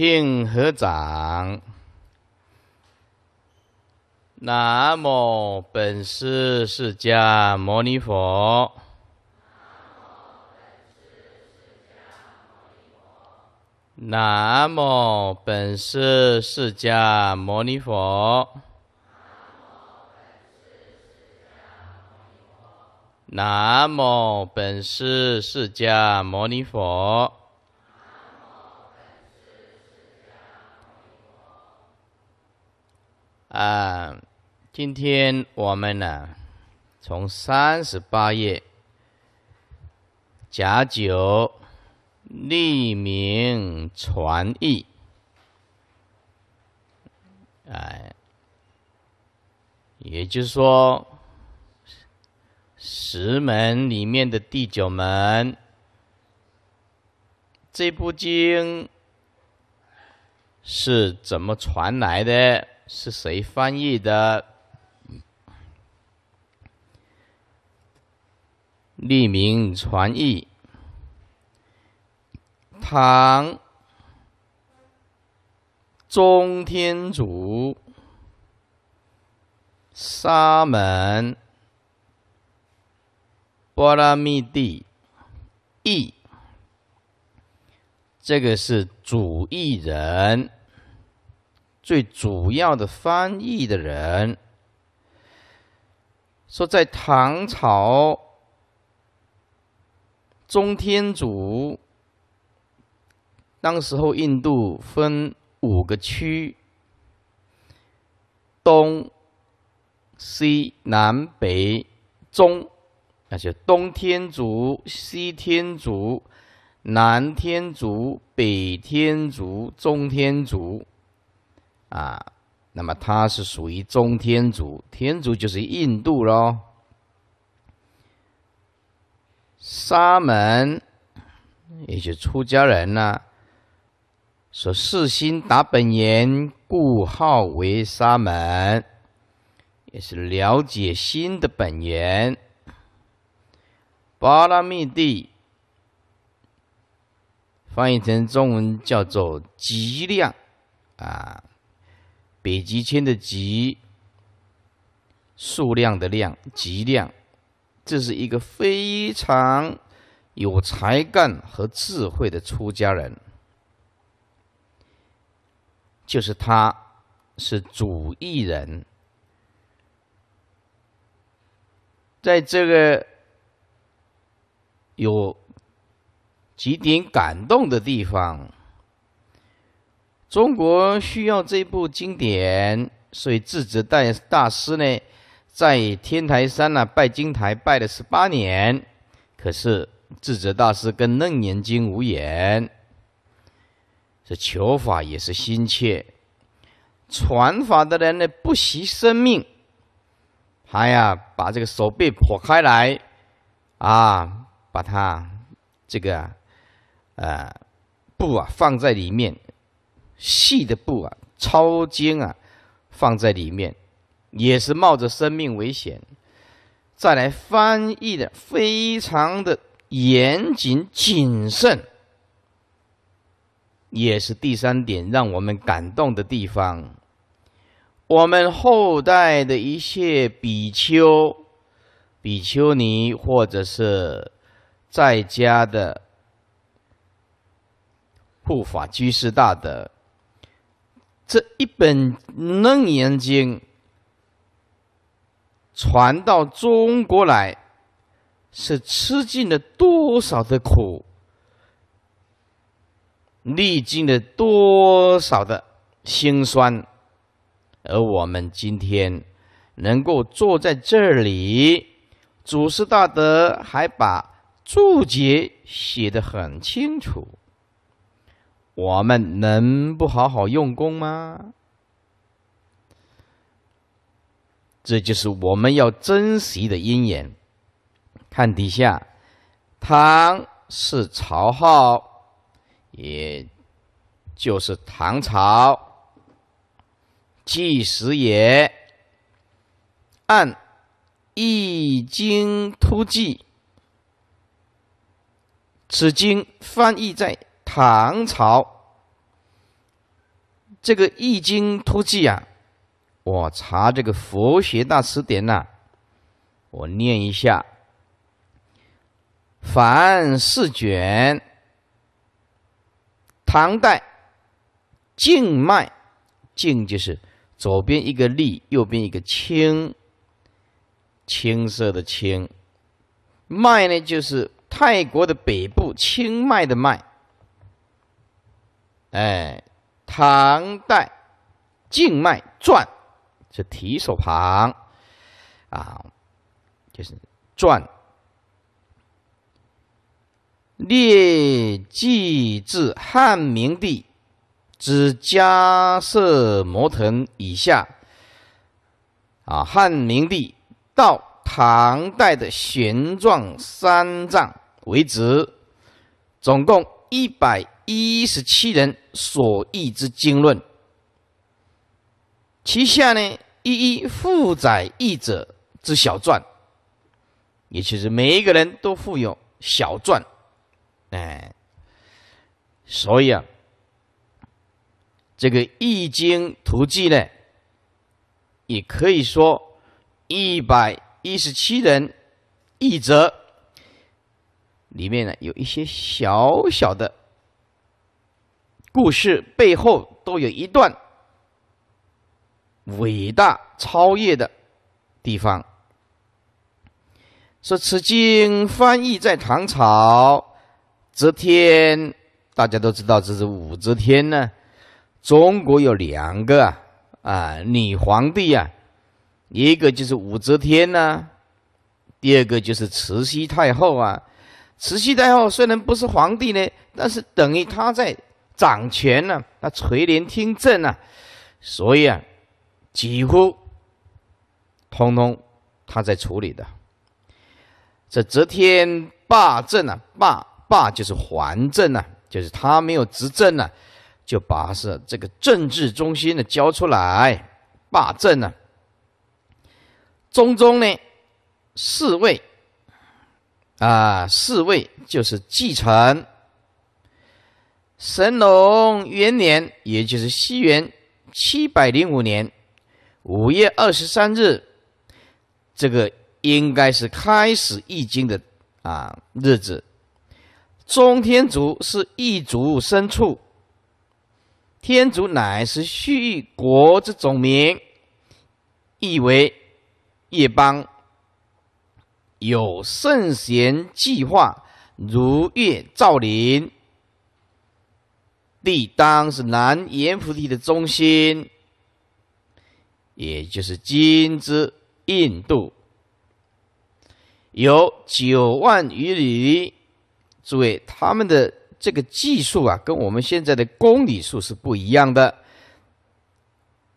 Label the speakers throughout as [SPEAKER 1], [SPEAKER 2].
[SPEAKER 1] 听合掌。南无本师释迦牟尼佛。南无本师释迦牟尼佛。南无本师释迦牟尼佛。啊，今天我们呢，从三十八页假九立名传译，哎，也就是说，十门里面的第九门这部经是怎么传来的？是谁翻译的？匿名传译，唐宗天竺沙门波拉密地译，这个是主译人。最主要的翻译的人说，在唐朝中天竺，当时候印度分五个区：东、西、南北中，那些东天竺、西天竺、南天竺、北天竺、中天竺。啊，那么它是属于中天竺，天竺就是印度喽。沙门，也就出家人呐，说四心达本源，故号为沙门，也是了解心的本源。巴拉密地，翻译成中文叫做极量，啊。北极圈的极，数量的量，极量。这是一个非常有才干和智慧的出家人，就是他，是主艺人。在这个有几点感动的地方。中国需要这部经典，所以智者大大师呢，在天台山呢拜金台拜了十八年，可是智者大师跟楞严经无缘，这求法也是心切，传法的人呢不惜生命，他呀，把这个手臂破开来，啊，把它这个呃布啊放在里面。细的布啊，超尖啊，放在里面，也是冒着生命危险，再来翻译的，非常的严谨谨慎，也是第三点让我们感动的地方。我们后代的一些比丘、比丘尼，或者是在家的护法居士，大德。这一本《楞严经》传到中国来，是吃尽了多少的苦，历经了多少的辛酸，而我们今天能够坐在这里，祖师大德还把注解写得很清楚。我们能不好好用功吗？这就是我们要珍惜的因缘。看底下，唐是朝号，也就是唐朝纪时也。按《易经》突记，此经翻译在。唐朝这个《易经图记》啊，我查这个《佛学大词典》呐，我念一下：凡四卷。唐代静脉，静就是左边一个立，右边一个青，青色的青；脉呢，就是泰国的北部清迈的迈。哎，唐代《静脉传》是提手旁啊，就是传。列记至汉明帝之加设摩腾以下啊，汉明帝到唐代的玄奘三藏为止，总共。一百一十七人所译之经论，其下呢一一附载译者之小传，也就是每一个人都附有小传，哎，所以啊，这个《易经图记》呢，也可以说一百一十七人译者。里面呢有一些小小的，故事背后都有一段伟大超越的地方。说此经翻译在唐朝，则天，大家都知道这是武则天呢。中国有两个啊女皇帝啊，一个就是武则天呢，第二个就是慈禧太后啊。慈禧太后虽然不是皇帝呢，但是等于她在掌权呢，她垂帘听政呢，所以啊，几乎通通她在处理的。这则天霸政啊，霸霸就是还政啊，就是他没有执政呢，就把是这个政治中心呢交出来，霸政呢，中宗呢，侍卫。啊，四位就是继承神龙元年，也就是西元七百零五年五月二十三日，这个应该是开始易经的啊日子。中天竺是异族牲畜，天竺乃是意国之总名，意为夜邦。有圣贤计划，如月照林地当是南阎浮提的中心，也就是今之印度，有九万余里。诸位，他们的这个计数啊，跟我们现在的公里数是不一样的。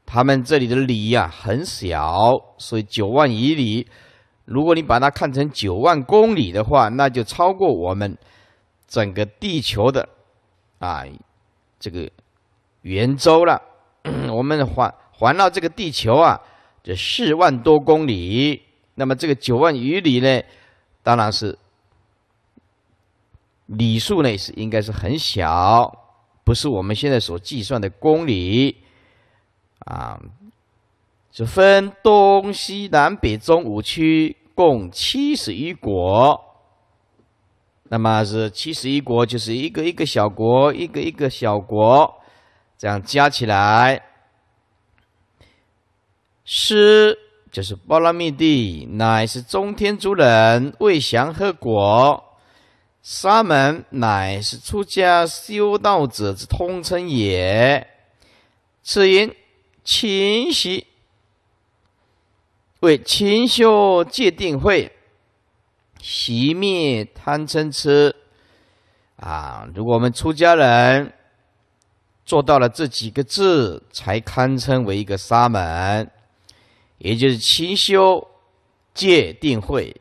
[SPEAKER 1] 他们这里的里啊很小，所以九万余里。如果你把它看成九万公里的话，那就超过我们整个地球的啊这个圆周了。我们环环绕这个地球啊，这四万多公里，那么这个九万余里呢，当然是里数呢是应该是很小，不是我们现在所计算的公里啊。是分东西南北中五区，共七十一国。那么是七十一国，就是一个一个小国，一个一个小国，这样加起来。师就是波拉密帝，乃是中天竺人，为祥和国。沙门乃是出家修道者之通称也。此云勤习。为勤修戒定慧，熄灭贪嗔痴啊！如果我们出家人做到了这几个字，才堪称为一个沙门，也就是勤修戒定慧，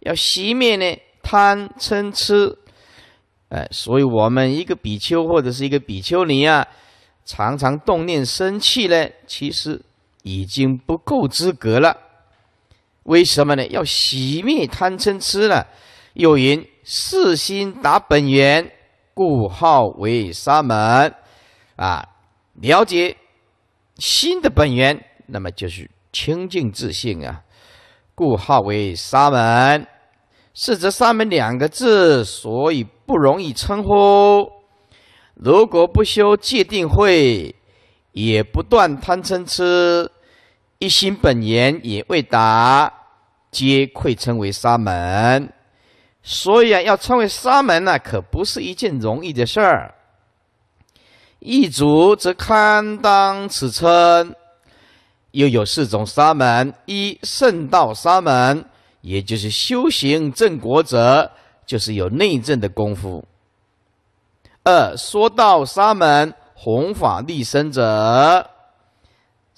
[SPEAKER 1] 要熄灭呢贪嗔痴。哎，所以我们一个比丘或者是一个比丘尼啊，常常动念生气呢，其实已经不够资格了。为什么呢？要熄灭贪嗔痴呢？有云：“四心达本源，故号为沙门。”啊，了解心的本源，那么就是清净自信啊，故号为沙门。是则沙门两个字，所以不容易称呼。如果不修戒定慧，也不断贪嗔痴。一心本源也未达，皆愧称为沙门。所以啊，要称为沙门呢，可不是一件容易的事儿。一足则堪当此称，又有四种沙门：一、圣道沙门，也就是修行正果者，就是有内证的功夫；二、说道沙门，弘法立身者。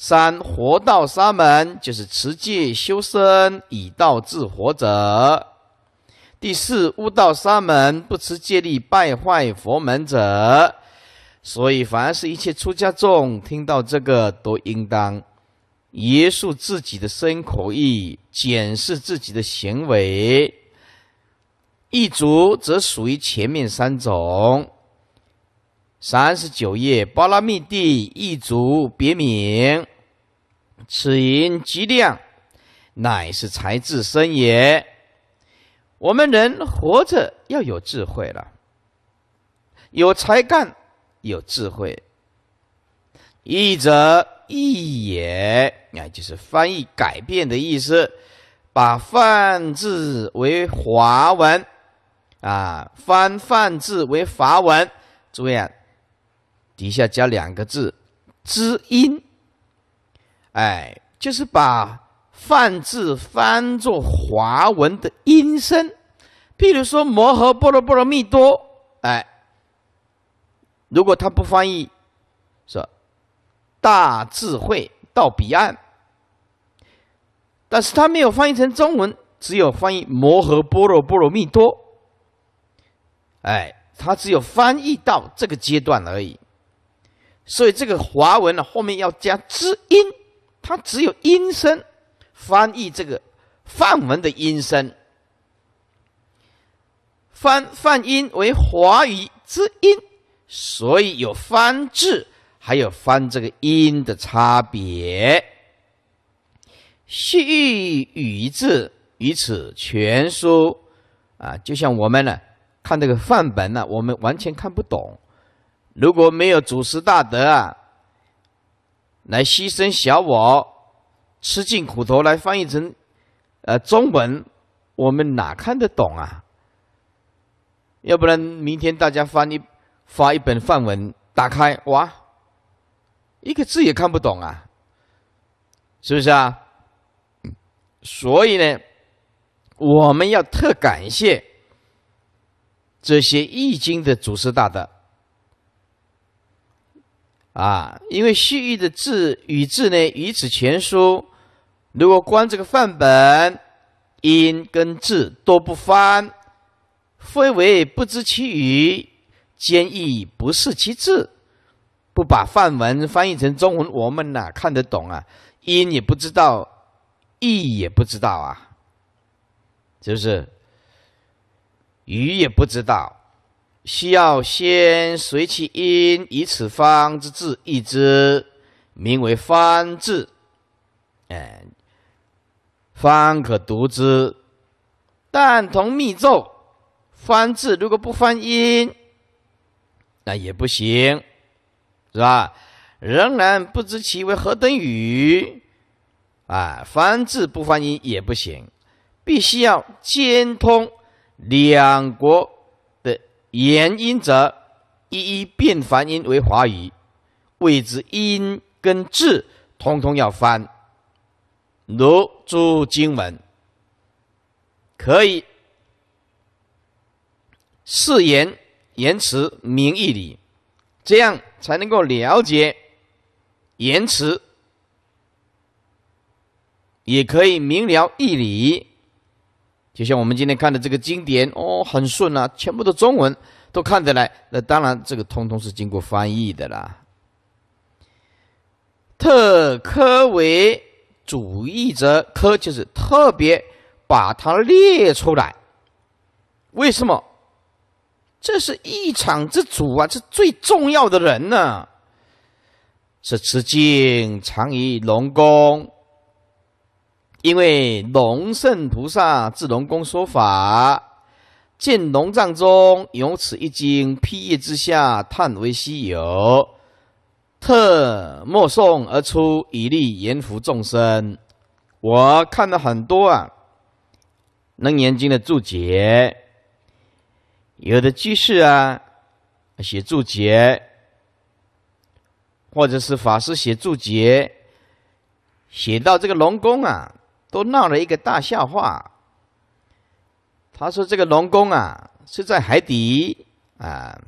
[SPEAKER 1] 三活道沙门，就是持戒修身以道治活者；第四悟道沙门，不持戒力败坏佛门者。所以，凡是一切出家众听到这个，都应当约束自己的身口意，检视自己的行为。异族则属于前面三种。三十九页，巴拉密地异族别名。此音极亮，乃是才智深也。我们人活着要有智慧了，有才干，有智慧。译者译也，哎，就是翻译改变的意思，把范字为华文，啊，翻范字为法文。注意，底下加两个字，知音。哎，就是把梵字翻作华文的音声，譬如说“摩诃波罗波罗蜜多”。哎，如果他不翻译，说“大智慧到彼岸”，但是他没有翻译成中文，只有翻译“摩诃波罗波罗蜜多”。哎，他只有翻译到这个阶段而已，所以这个华文呢，后面要加音声。它只有音声翻译这个范文的音声，翻梵音为华语之音，所以有翻字还有翻这个音的差别。西域语字于此全书啊，就像我们呢看这个范本呢，我们完全看不懂，如果没有祖师大德啊。来牺牲小我，吃尽苦头，来翻译成，呃，中文，我们哪看得懂啊？要不然明天大家翻一发一本范文，打开哇，一个字也看不懂啊，是不是啊？所以呢，我们要特感谢这些《易经》的祖师大德。啊，因为西域的字与字呢，与此全书，如果观这个范本，音跟字都不翻，非为不知其语，兼亦不识其字，不把范文翻译成中文，我们哪看得懂啊，音也不知道，义也不知道啊，是不是？语也不知道。需要先随其音，以此方之字译之，名为方字，哎，方可读之。但同密咒翻字，如果不翻音，那也不行，是吧？仍然不知其为何等语啊！翻字不翻音也不行，必须要兼通两国。言音则一一变梵音为华语，谓之音跟字通通要翻，如诸经文，可以是言言辞明义理，这样才能够了解言辞，也可以明了义理。就像我们今天看的这个经典，哦，很顺啊，全部都中文，都看得来。那当然，这个通通是经过翻译的啦。特科为主义者，科就是特别把它列出来。为什么？这是一场之主啊，这最重要的人呢。是吃禧长于龙宫。因为龙圣菩萨至龙宫说法，见龙藏中有此一经，披叶之下，叹为稀有，特默诵而出，以利言福众生。我看了很多啊，《楞严经》的注解，有的居士啊写注解，或者是法师写注解，写到这个龙宫啊。都闹了一个大笑话。他说：“这个龙宫啊，是在海底啊。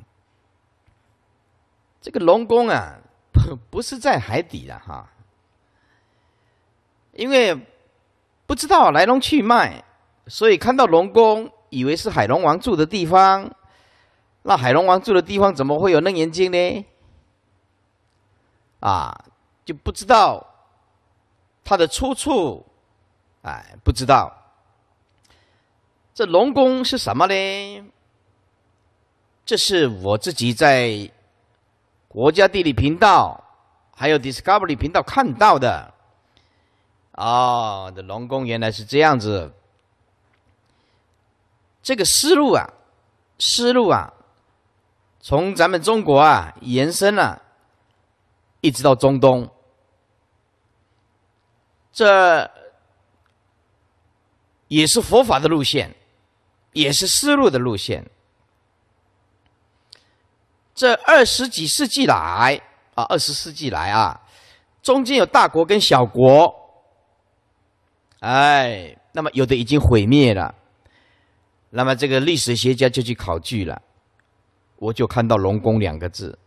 [SPEAKER 1] 这个龙宫啊，不 不是在海底了哈。因为不知道来龙去脉，所以看到龙宫，以为是海龙王住的地方。那海龙王住的地方怎么会有楞眼睛呢？啊，就不知道它的出处。”哎，不知道，这龙宫是什么呢？这是我自己在国家地理频道还有 Discovery 频道看到的。哦，这龙宫原来是这样子。这个思路啊，思路啊，从咱们中国啊延伸了，一直到中东。这。也是佛法的路线，也是思路的路线。这二十几世纪来啊，二十世纪来啊，中间有大国跟小国，哎，那么有的已经毁灭了。那么这个历史学家就去考据了，我就看到“龙宫”两个字。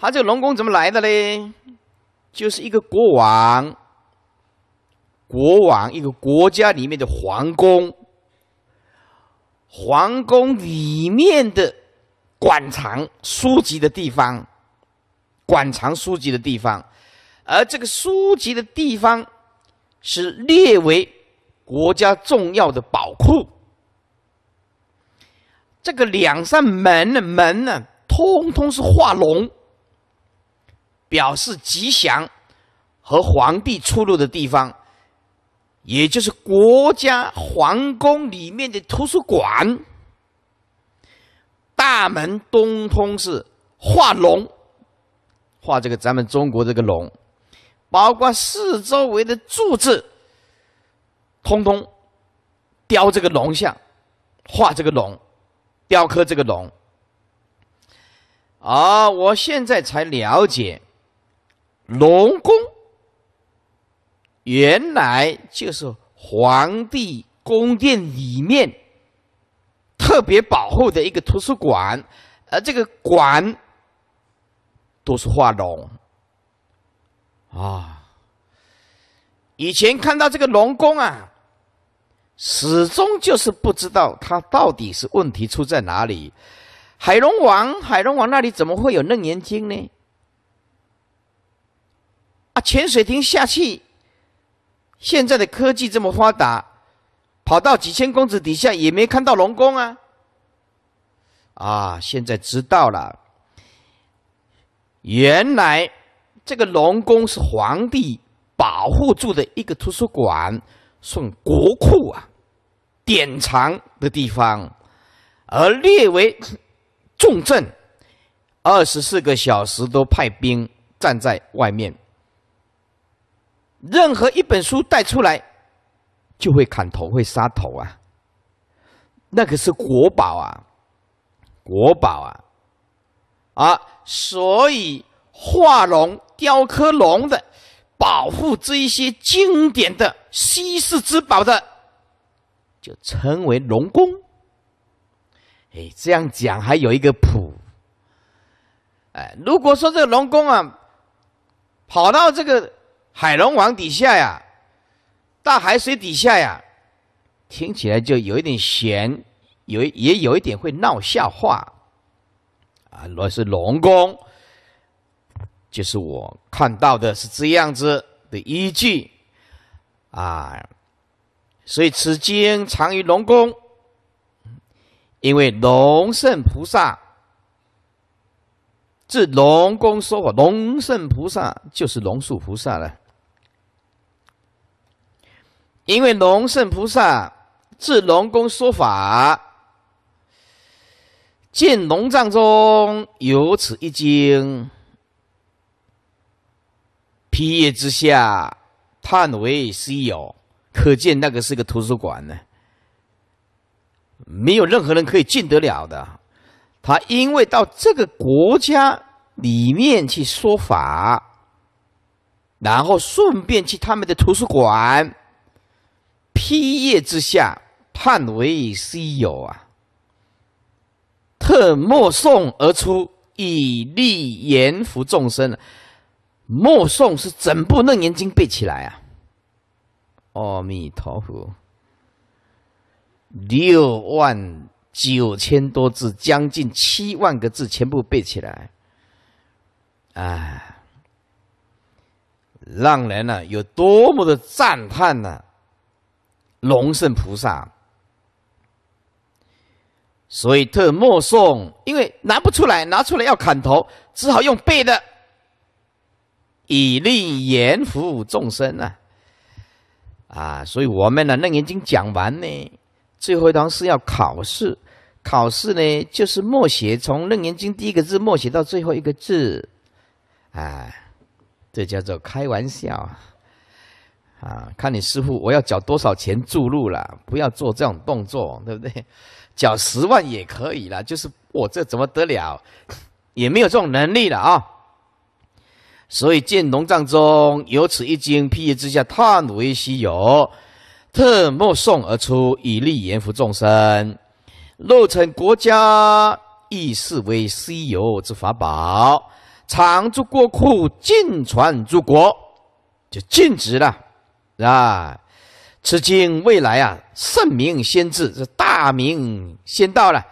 [SPEAKER 1] 他这个“龙宫”怎么来的嘞？就是一个国王。国王一个国家里面的皇宫，皇宫里面的馆藏书籍的地方，馆藏书籍的地方，而这个书籍的地方是列为国家重要的宝库。这个两扇门的门呢，通通是画龙，表示吉祥和皇帝出入的地方。也就是国家皇宫里面的图书馆，大门东通是画龙，画这个咱们中国这个龙，包括四周围的柱子，通通雕这个龙像，画这个龙，雕刻这个龙。啊，我现在才了解龙宫。原来就是皇帝宫殿里面特别保护的一个图书馆，而这个馆都是画龙啊。以前看到这个龙宫啊，始终就是不知道它到底是问题出在哪里。海龙王，海龙王那里怎么会有嫩严经呢？啊，潜水艇下去。现在的科技这么发达，跑到几千公尺底下也没看到龙宫啊！啊，现在知道了，原来这个龙宫是皇帝保护住的一个图书馆，送国库啊，典藏的地方，而列为重镇，二十四个小时都派兵站在外面。任何一本书带出来，就会砍头，会杀头啊！那可是国宝啊，国宝啊！啊，所以画龙、雕刻龙的，保护这一些经典的稀世之宝的，就称为龙宫。哎，这样讲还有一个谱。哎，如果说这龙宫啊，跑到这个……海龙王底下呀，大海水底下呀，听起来就有一点咸，有也有一点会闹笑话，啊，如果是龙宫，就是我看到的是这样子的依据，啊，所以此经藏于龙宫，因为龙圣菩萨，这龙宫说过，龙圣菩萨就是龙树菩萨了。因为龙胜菩萨至龙宫说法，见龙藏中有此一经，披阅之下，叹为稀有。可见那个是个图书馆呢，没有任何人可以进得了的。他因为到这个国家里面去说法，然后顺便去他们的图书馆。批叶之下，判为稀有啊！特默诵而出，以利言服众生。默诵是整部《楞严经》背起来啊！阿弥陀佛，六万九千多字，将近七万个字，全部背起来，哎，让人呢有多么的赞叹呢！龙胜菩萨，所以特默诵，因为拿不出来，拿出来要砍头，只好用背的，以令言服众生啊！啊，所以我们呢，《楞严经》讲完呢，最后一堂是要考试，考试呢就是默写，从《楞严经》第一个字默写到最后一个字，啊，这叫做开玩笑啊！啊，看你师傅，我要缴多少钱注入了？不要做这种动作，对不对？缴十万也可以了，就是我这怎么得了？也没有这种能力了啊！所以见龙藏中有此一经，辟阅之下叹为稀有，特目送而出，以利言福众生，若成国家，亦视为稀有之法宝，常诸国库，尽传诸国，就尽职了。啊！此经未来啊，圣明先至，是大明先到了，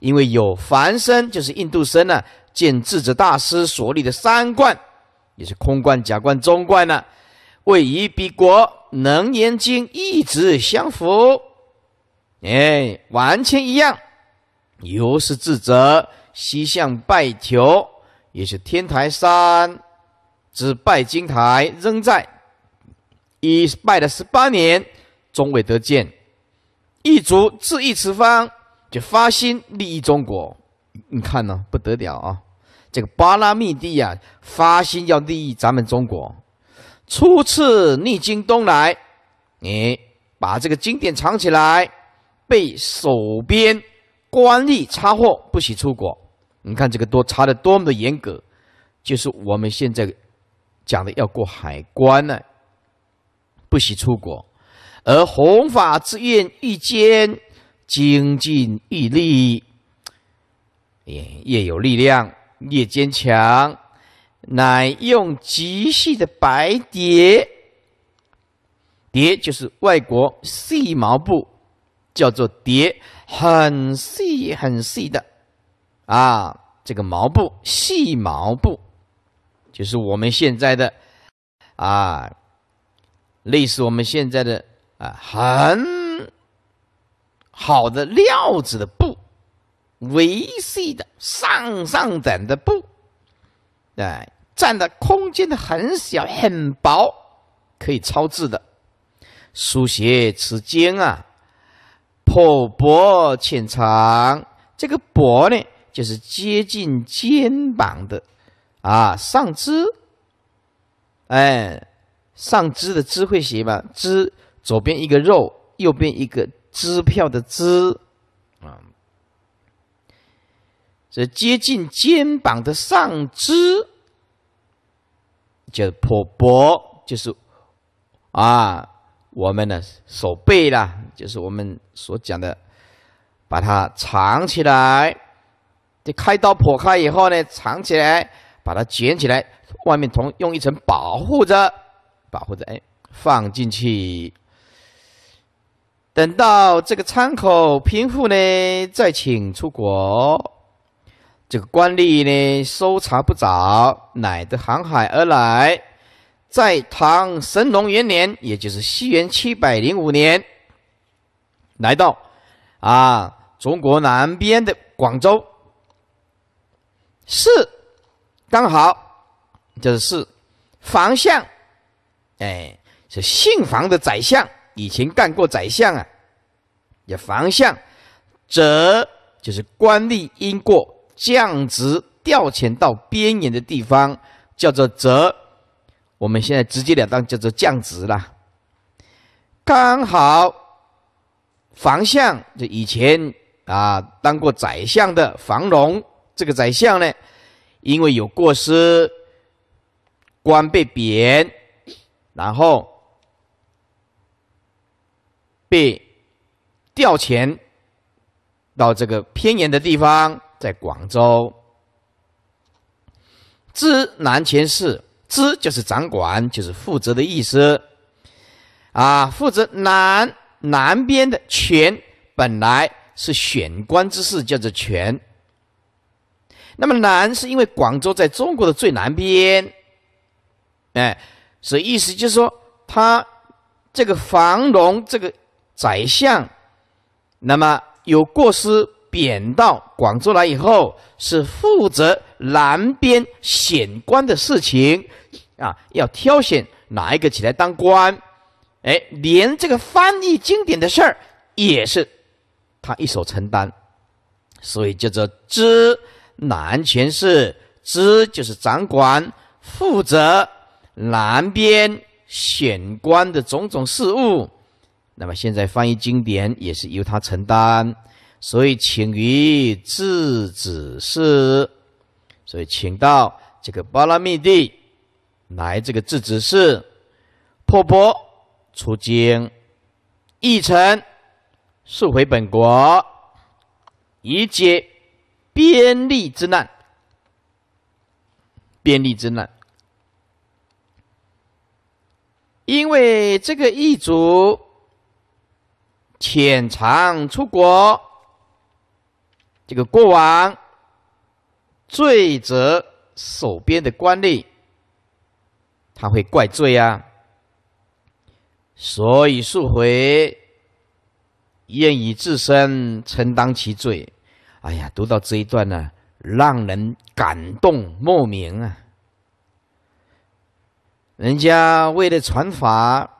[SPEAKER 1] 因为有凡生，就是印度生呢。见智者大师所立的三观，也是空观、假观、中观呢。为一比国能言经一直相符，哎，完全一样。由是智者西向拜求，也是天台山之拜金台仍在。已拜了十八年，终未得见。一族自一此方就发心利益中国，你看呢？不得了啊！这个巴拉密帝呀，发心要利益咱们中国。初次逆经东来，你把这个经典藏起来，被守边官吏查获，不许出国。你看这个多查的多么的严格，就是我们现在讲的要过海关呢。不惜出国，而弘法之愿愈坚，精进愈力，也越有力量，越坚强。乃用极细的白蝶，蝶就是外国细毛布，叫做蝶，很细很细的，啊，这个毛布细毛布，就是我们现在的，啊。类似我们现在的啊，很好的料子的布，维 C 的上上等的布，哎，占的空间的很小很薄，可以超字的，书写此间啊，破薄浅长，这个薄呢就是接近肩膀的啊上肢，哎。上肢的“肢”会写嘛？肢”左边一个肉，右边一个“支票”的“支”，啊，这接近肩膀的上肢叫“破剥”，就是啊，我们的手背啦，就是我们所讲的，把它藏起来。这开刀破开以后呢，藏起来，把它捡起来，外面同用一层保护着。把或者哎放进去，等到这个仓口平复呢，再请出国。这个官吏呢，搜查不着，乃得航海而来。在唐神龙元年，也就是西元七百零五年，来到啊中国南边的广州。四，刚好就是四，方向。哎，是姓房的宰相，以前干过宰相啊，有房相。则就是官吏因过降职调遣到边远的地方，叫做则。我们现在直截了当叫做降职了。刚好房相就以前啊当过宰相的房荣这个宰相呢，因为有过失，官被贬。然后被调遣到这个偏远的地方，在广州知南前寺。知就是掌管，就是负责的意思啊，负责南南边的权，本来是选官之事，叫做权。那么南是因为广州在中国的最南边，哎。这意思就是说，他这个房龙这个宰相，那么有过失贬到广州来以后，是负责南边选官的事情，啊，要挑选哪一个起来当官，哎，连这个翻译经典的事儿也是他一手承担，所以叫做知南权事，知就是掌管负责。南边显官的种种事务，那么现在翻译经典也是由他承担，所以请于智子寺，所以请到这个巴拉密地来这个智子寺，破钵出京译成速回本国，以解边利之难，边利之难。因为这个异族潜藏出国，这个国王罪责守边的官吏，他会怪罪啊。所以速回，愿以自身承担其罪。哎呀，读到这一段呢，让人感动莫名啊。人家为了传法，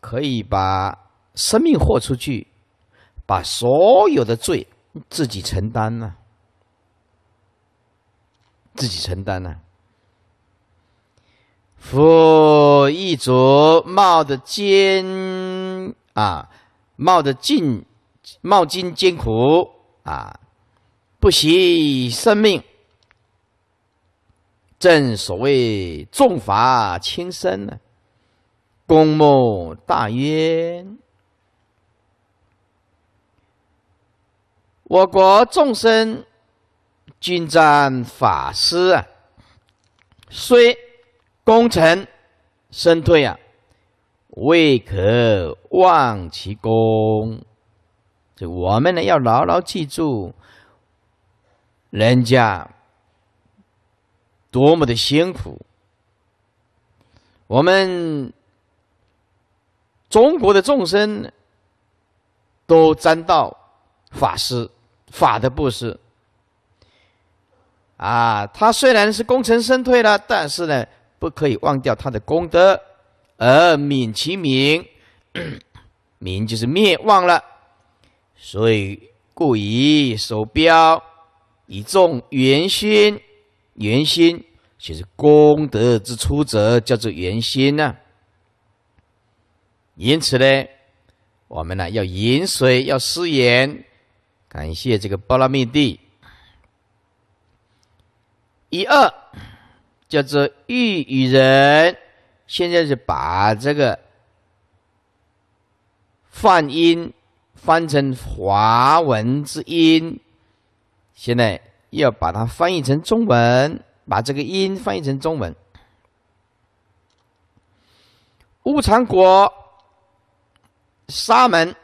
[SPEAKER 1] 可以把生命豁出去，把所有的罪自己承担呢。自己承担呢？佛一族冒着艰啊，冒着尽，冒尽艰苦啊，不惜生命。正所谓重罚轻生呢，公莫大焉。我国众生均沾法师，啊，虽功成身退啊，未可忘其功。这我们呢要牢牢记住，人家。多么的辛苦！我们中国的众生都沾到法师法的布施啊。他虽然是功成身退了，但是呢，不可以忘掉他的功德，而泯其名。名就是灭忘了，所以故以手标以众元勋。圆心其实功德之出者叫做圆心呐，因此呢，我们呢要饮水要施盐，感谢这个波拉密帝。一二叫做欲与人，现在是把这个梵音翻成华文之音，现在。要把它翻译成中文，把这个音翻译成中文。乌常国，沙门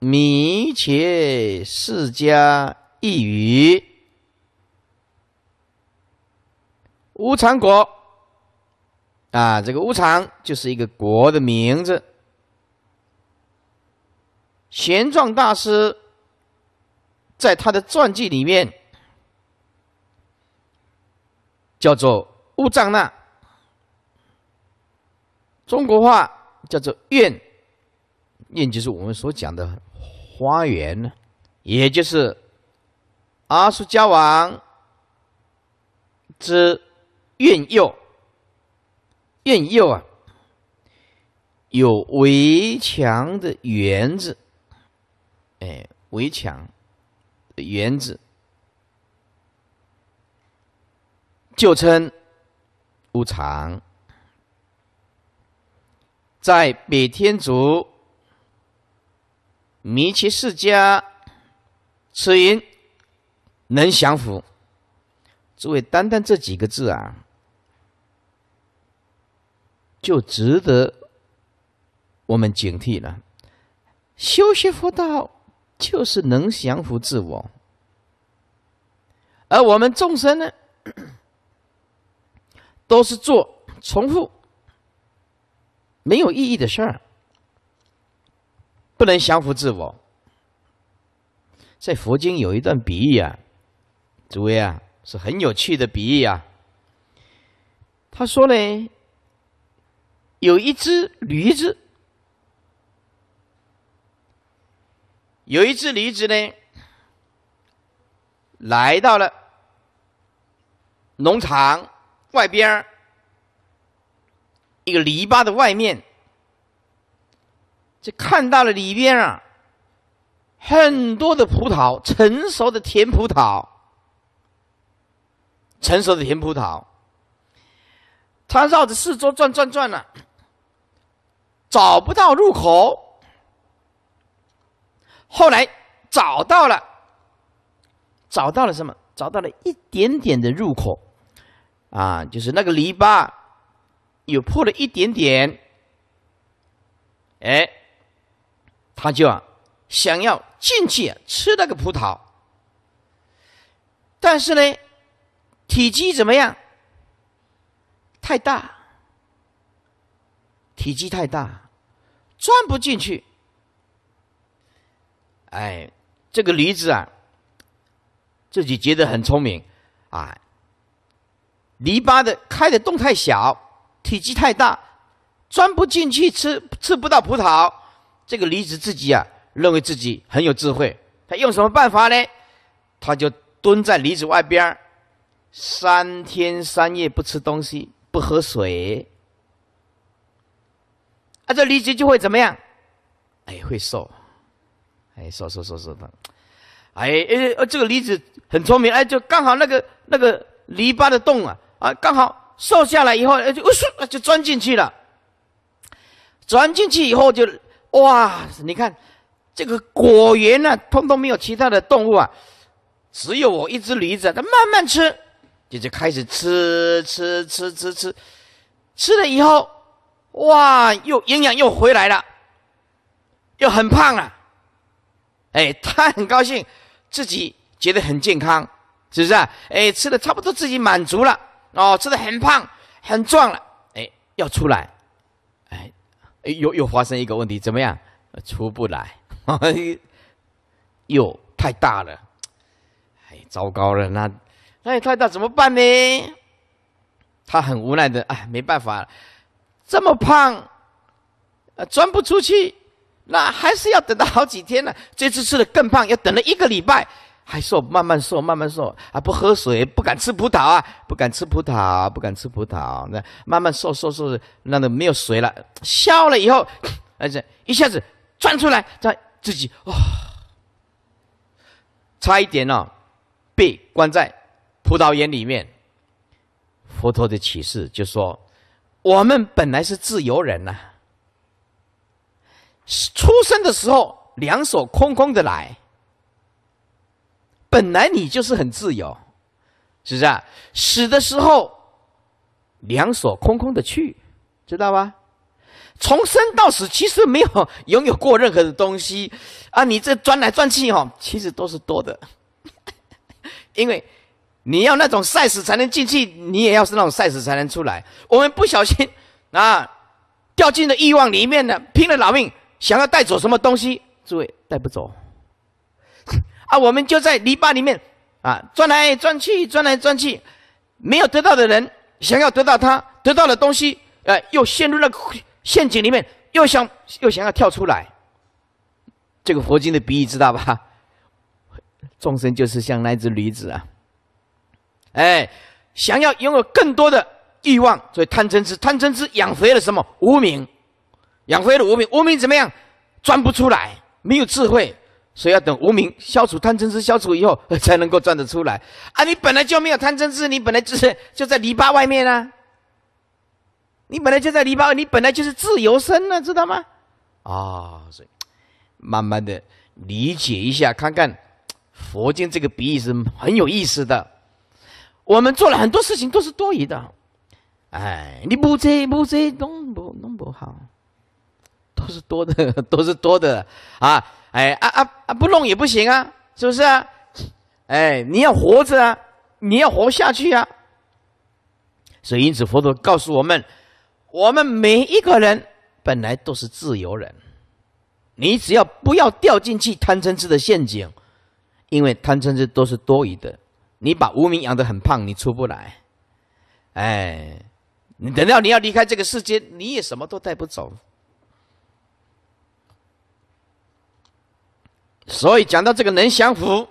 [SPEAKER 1] 弥切世家一语，乌常国，啊，这个乌常就是一个国的名字。玄奘大师在他的传记里面。叫做乌藏那，中国话叫做院，院就是我们所讲的花园呢，也就是阿苏迦王之院右，院右啊，有围墙的园子，哎，围墙的园子。就称无常，在北天竺弥其世家，此云能降服。诸位，单单这几个字啊，就值得我们警惕了。修习佛道就是能降服自我，而我们众生呢？都是做重复、没有意义的事儿，不能降服自我。在佛经有一段比喻啊，诸位啊，是很有趣的比喻啊。他说呢，有一只驴子，有一只驴子呢，来到了农场。外边儿，一个篱笆的外面，就看到了里边啊很多的葡萄，成熟的甜葡萄，成熟的甜葡萄。他绕着四周转转转了，找不到入口。后来找到了，找到了什么？找到了一点点的入口。啊，就是那个篱笆有破了一点点，哎，他就想要进去吃那个葡萄，但是呢，体积怎么样？太大，体积太大，钻不进去。哎，这个驴子啊，自己觉得很聪明，啊。篱笆的开的洞太小，体积太大，钻不进去吃吃不到葡萄。这个梨子自己啊，认为自己很有智慧，他用什么办法呢？他就蹲在梨子外边儿，三天三夜不吃东西，不喝水。啊，这梨子就会怎么样？哎，会瘦，哎，瘦瘦瘦瘦的。哎，哎，这个梨子很聪明，哎，就刚好那个那个篱笆的洞啊。啊，刚好瘦下来以后，就就钻进去了。钻进去以后，就哇，你看，这个果园呢，通通没有其他的动物啊，只有我一只驴子，它慢慢吃，就开始吃吃吃吃吃，吃了以后，哇，又营养又回来了，又很胖了。哎，他很高兴，自己觉得很健康，是不是？哎，吃的差不多，自己满足了。哦，吃的很胖，很壮了，哎，要出来，哎，又又发生一个问题，怎么样？出不来，又 太大了，哎，糟糕了，那那也太大，怎么办呢？他很无奈的哎，没办法，这么胖，呃，钻不出去，那还是要等到好几天呢。这次吃的更胖，要等了一个礼拜。还瘦，慢慢瘦，慢慢瘦啊！不喝水，不敢吃葡萄啊，不敢吃葡萄，不敢吃葡萄。那慢慢瘦，瘦瘦，那个没有水了，笑了以后，而且一下子钻出来，在自己哇，差一点呢，被关在葡萄园里面。佛陀的启示就说，我们本来是自由人呐，出生的时候两手空空的来。本来你就是很自由，是不是啊？死的时候两手空空的去，知道吧？从生到死，其实没有拥有过任何的东西啊！你这转来转去哦，其实都是多的，因为你要那种赛死才能进去，你也要是那种赛死才能出来。我们不小心啊，掉进了欲望里面呢，拼了老命想要带走什么东西，诸位带不走。啊，我们就在篱笆里面啊，转来转去，转来转去，没有得到的人想要得到他得到的东西，呃，又陷入了陷阱里面，又想又想要跳出来。这个佛经的比喻知道吧？众生就是像那只驴子啊，哎，想要拥有更多的欲望，所以贪嗔痴，贪嗔痴养肥了什么？无名，养肥了无名，无名怎么样？钻不出来，没有智慧。所以要等无名消除、贪嗔痴消除以后，才能够转得出来。啊，你本来就没有贪嗔痴，你本来就是就在篱笆外面呢。你本来就在篱笆，你本来就是自由身了，知道吗？啊，所以慢慢的理解一下，看看佛经这个比喻是很有意思的。我们做了很多事情都是多余的，哎，你不追不追，弄不弄不好，都是多的，都是多的，啊。哎，啊啊啊！不弄也不行啊，是不是啊？哎，你要活着啊，你要活下去啊。所以，因此，佛陀告诉我们：，我们每一个人本来都是自由人，你只要不要掉进去贪嗔痴的陷阱，因为贪嗔痴都是多余的。你把无名养得很胖，你出不来。哎，你等到你要离开这个世界，你也什么都带不走。所以讲到这个能降服，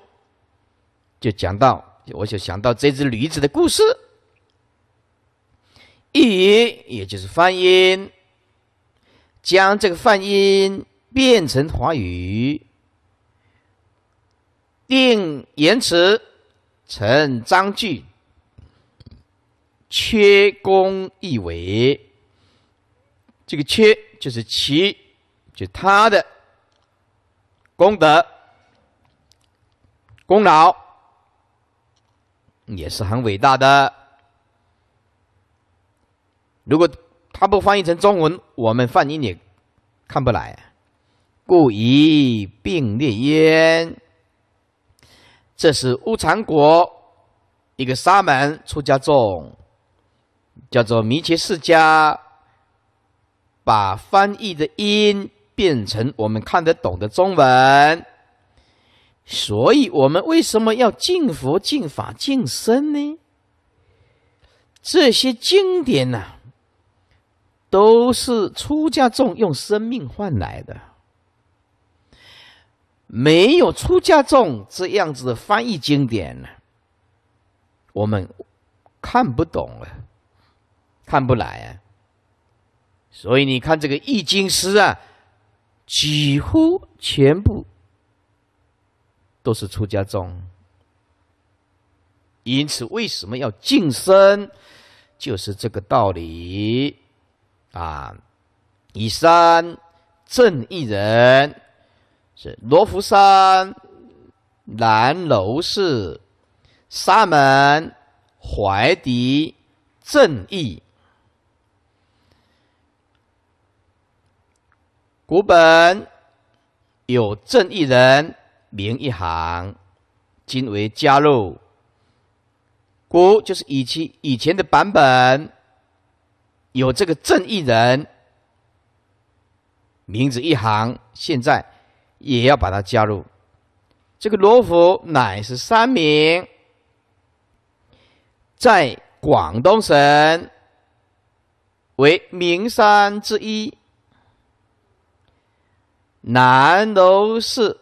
[SPEAKER 1] 就讲到我就想到这只驴子的故事。译，也就是梵音，将这个梵音变成华语，定言词成章句，缺功意为，这个缺就是其，就他的。功德、功劳也是很伟大的。如果他不翻译成中文，我们翻译也看不来。故以并列焉。这是乌常国一个沙门出家众，叫做弥切世迦，把翻译的音。变成我们看得懂的中文，所以我们为什么要敬佛敬法敬身呢？这些经典呢，都是出家众用生命换来的，没有出家众这样子的翻译经典呢，我们看不懂了，看不来啊。所以你看这个《易经》师啊。几乎全部都是出家众，因此为什么要净身？就是这个道理啊！以三，正一人是罗浮山南楼寺、沙门怀迪正义。古本有正一人名一行，今为加入。古就是以其以前的版本，有这个正一人名字一行，现在也要把它加入。这个罗浮乃是三名，在广东省为名山之一。南楼是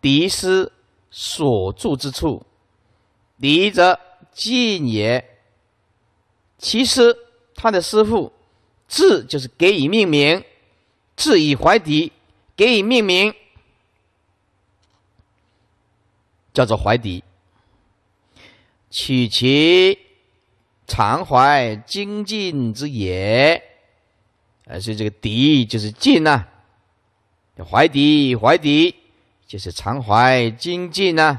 [SPEAKER 1] 笛师所住之处，笛者晋也。其师他的师傅字就是给予命名，字以怀敌，给予命名叫做怀敌。取其常怀精进之也。而所以这个敌就是进啊。怀敌，怀敌就是常怀精进呐。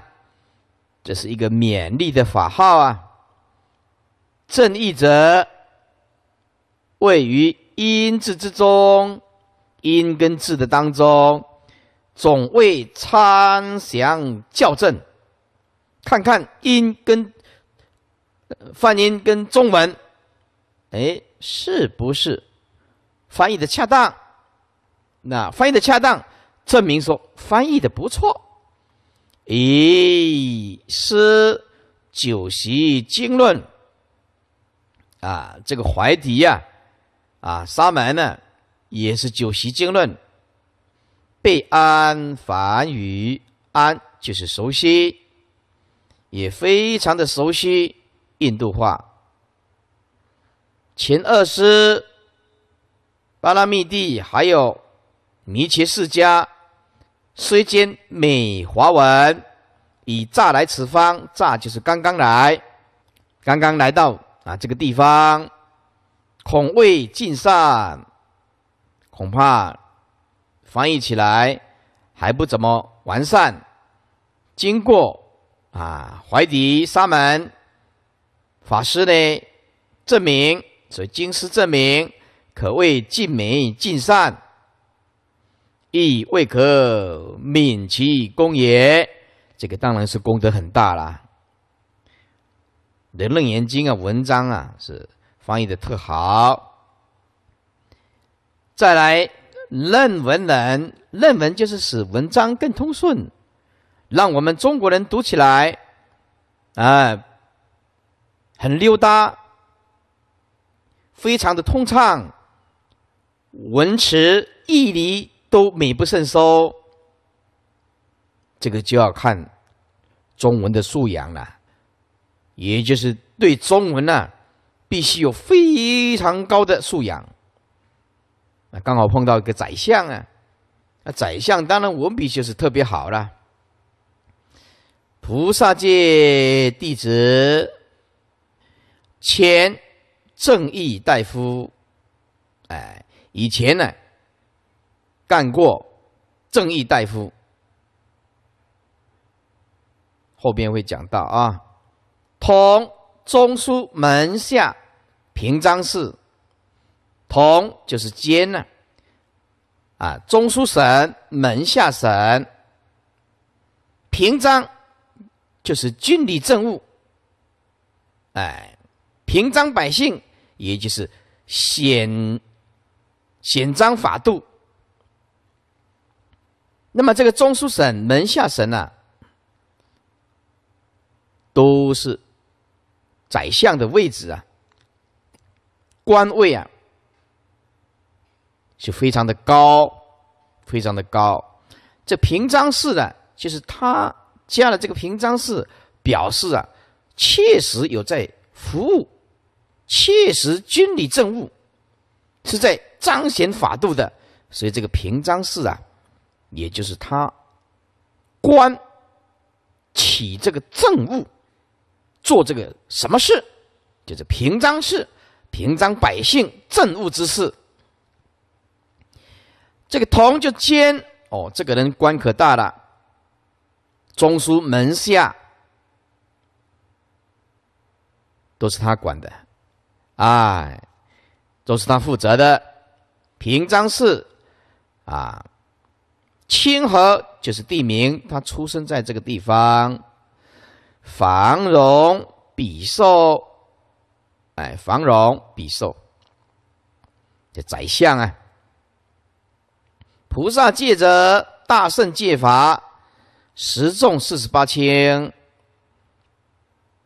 [SPEAKER 1] 这是一个勉励的法号啊。正义者位于音字之中，音跟字的当中，总为参详校正。看看音跟梵音跟中文，哎，是不是翻译的恰当？那翻译的恰当，证明说翻译的不错。咦，是九席经论啊，这个怀迪呀，啊，沙门呢也是九席经论。贝安梵语，安就是熟悉，也非常的熟悉印度话。秦二师、巴拉密地还有。弥伽世家虽兼美华文，以乍来此方，乍就是刚刚来，刚刚来到啊这个地方，恐未尽善，恐怕翻译起来还不怎么完善。经过啊怀迪沙门法师呢证明，所以经师证明可谓尽美尽善。亦未可泯其功也。这个当然是功德很大啦。《人楞严经》啊，文章啊是翻译的特好。再来，论文人，论文就是使文章更通顺，让我们中国人读起来，啊，很溜达，非常的通畅，文辞义理。都美不胜收，这个就要看中文的素养了，也就是对中文呢，必须有非常高的素养。啊，刚好碰到一个宰相啊，那宰相当然文笔就是特别好了。菩萨界弟子，前正义大夫，哎，以前呢。干过正义大夫，后边会讲到啊。同中书门下平章事，同就是兼呢。啊，中书省门下省平章就是军理政务，哎，平章百姓，也就是显显彰法度。那么，这个中书省门下省呢，都是宰相的位置啊，官位啊，就非常的高，非常的高。这平章事呢，就是他加了这个平章事，表示啊，确实有在服务，确实军理政务，是在彰显法度的。所以，这个平章事啊。也就是他，官起这个政务，做这个什么事，就是平章事，平章百姓政务之事。这个同就兼哦，这个人官可大了，中书门下都是他管的，啊，都是他负责的平章事，啊。清河就是地名，他出生在这个地方。繁荣比寿，哎，繁荣比寿，这宰相啊！菩萨戒者，大圣戒法，十众四十八轻。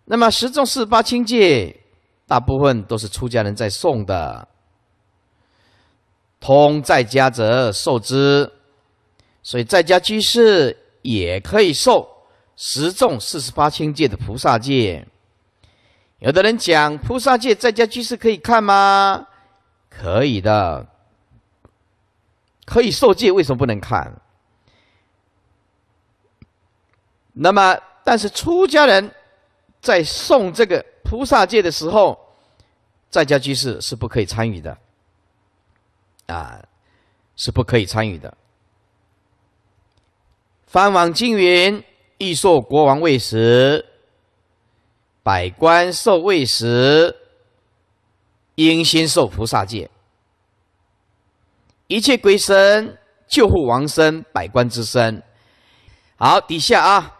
[SPEAKER 1] 那么十众四十八轻戒，大部分都是出家人在诵的。通在家者受之。所以在家居士也可以受十众四十八千界的菩萨戒。有的人讲菩萨戒在家居士可以看吗？可以的，可以受戒，为什么不能看？那么，但是出家人在诵这个菩萨戒的时候，在家居士是不可以参与的，啊，是不可以参与的。翻往金云亦受国王位时，百官受位时，应先受菩萨戒。一切鬼身、救护王身、百官之身，好，底下啊，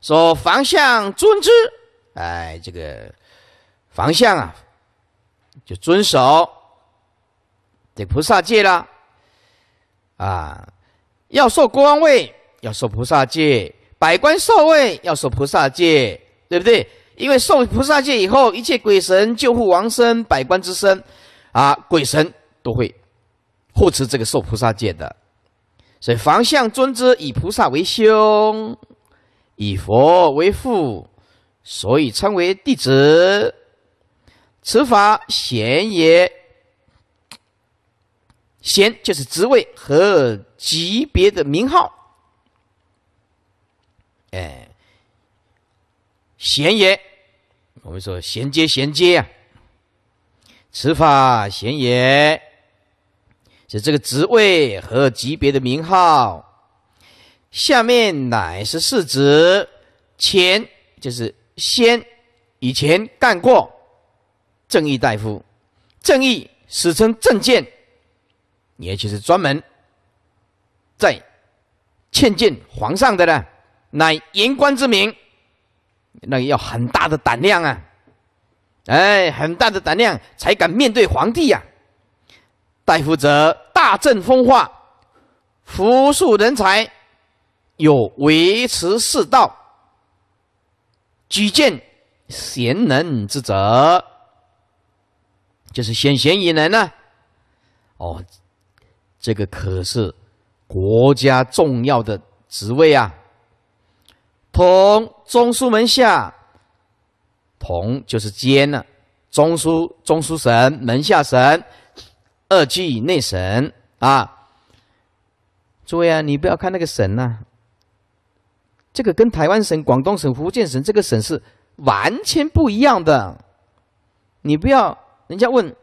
[SPEAKER 1] 说方相尊之，哎，这个方相啊，就遵守这菩萨戒了啊，要受官位。要受菩萨戒，百官受位要受菩萨戒，对不对？因为受菩萨戒以后，一切鬼神救护王身、百官之身，啊，鬼神都会护持这个受菩萨戒的。所以，方相尊之以菩萨为兄，以佛为父，所以称为弟子。此法贤也，贤就是职位和级别的名号。哎，贤也，我们说衔接衔接啊，此法贤也，是这个职位和级别的名号。下面乃是世子，前就是先以前干过正义大夫，正义史称正见，也就是专门在劝谏皇上的呢。乃言官之名，那要很大的胆量啊！哎，很大的胆量才敢面对皇帝呀。大夫则大政风化，扶树人才，有维持世道，举荐贤能之责，就是选贤与能呢。哦，这个可是国家重要的职位啊！同中书门下，同就是兼呢。中书中书神、门下神、二祭内神啊！诸位啊，你不要看那个神呐，这个跟台湾省、广东省、福建省这个省是完全不一样的。你不要人家问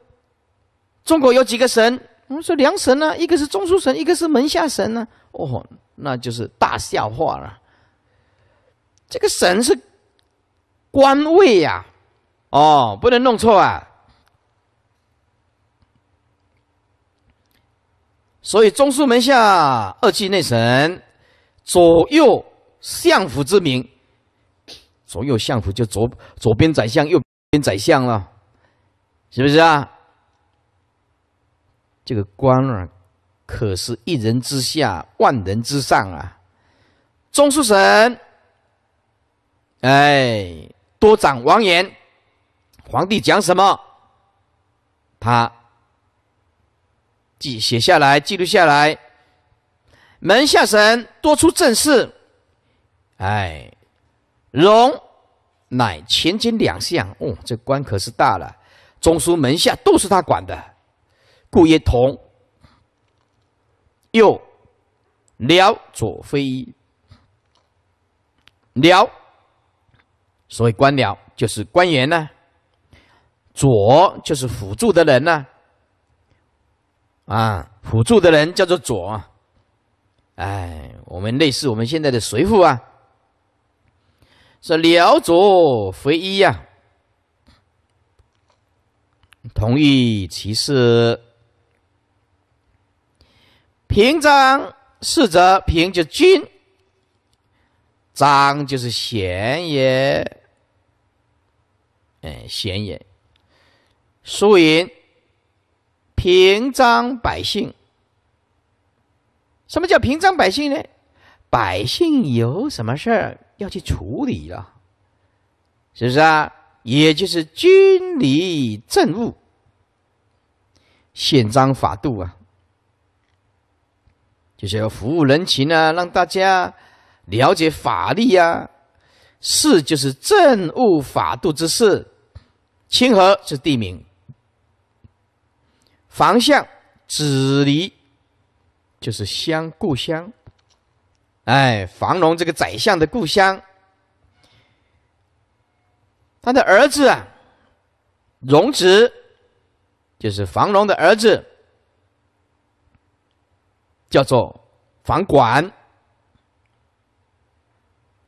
[SPEAKER 1] 中国有几个神，我们说两神啊，一个是中书神，一个是门下神呢。哦，那就是大笑话了。这个神是官位呀，哦，不能弄错啊。所以中书门下二气内神，左右相府之名，左右相府就左左边宰相，右边宰相了，是不是啊？这个官啊，可是一人之下，万人之上啊。中书神。哎，多长王言，皇帝讲什么，他记写下来，记录下来。门下神多出政事，哎，龙乃前金两相，哦，这官可是大了，中书门下都是他管的。顾曰同右辽左飞辽。所谓官僚，就是官员呢；佐就是辅助的人呢。啊，辅助的人叫做佐。哎，我们类似我们现在的随父啊。说辽左非一呀，同意其事。平章四则平就君，章就是贤也。哎，显眼，输赢，平章百姓。什么叫平章百姓呢？百姓有什么事儿要去处理了，是不是啊？也就是军礼、政务、宪章、法度啊，就是要服务人群啊，让大家了解法律呀。事就是政务法度之事。清河是地名，房相子离就是乡故乡，哎，房龙这个宰相的故乡，他的儿子，啊，荣植就是房龙的儿子，叫做房管，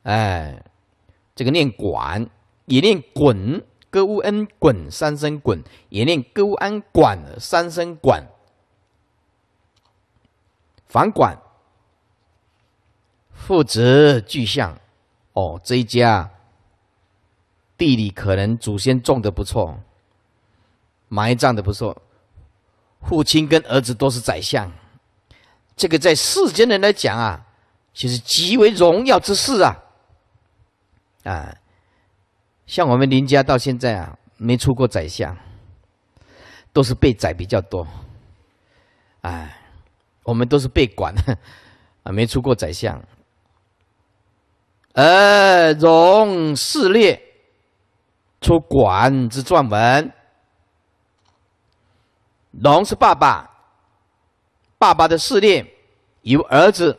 [SPEAKER 1] 哎，这个念管也念滚。勾恩滚三声滚，也念勾乌安管三声管。房管，父子巨相，哦，这一家，地里可能祖先种的不错，埋葬的不错，父亲跟儿子都是宰相，这个在世间人来讲啊，就是极为荣耀之事啊，啊。像我们林家到现在啊，没出过宰相，都是被宰比较多，哎，我们都是被管 啊，没出过宰相。呃，荣世列出《管之撰文，龙是爸爸，爸爸的世列由儿子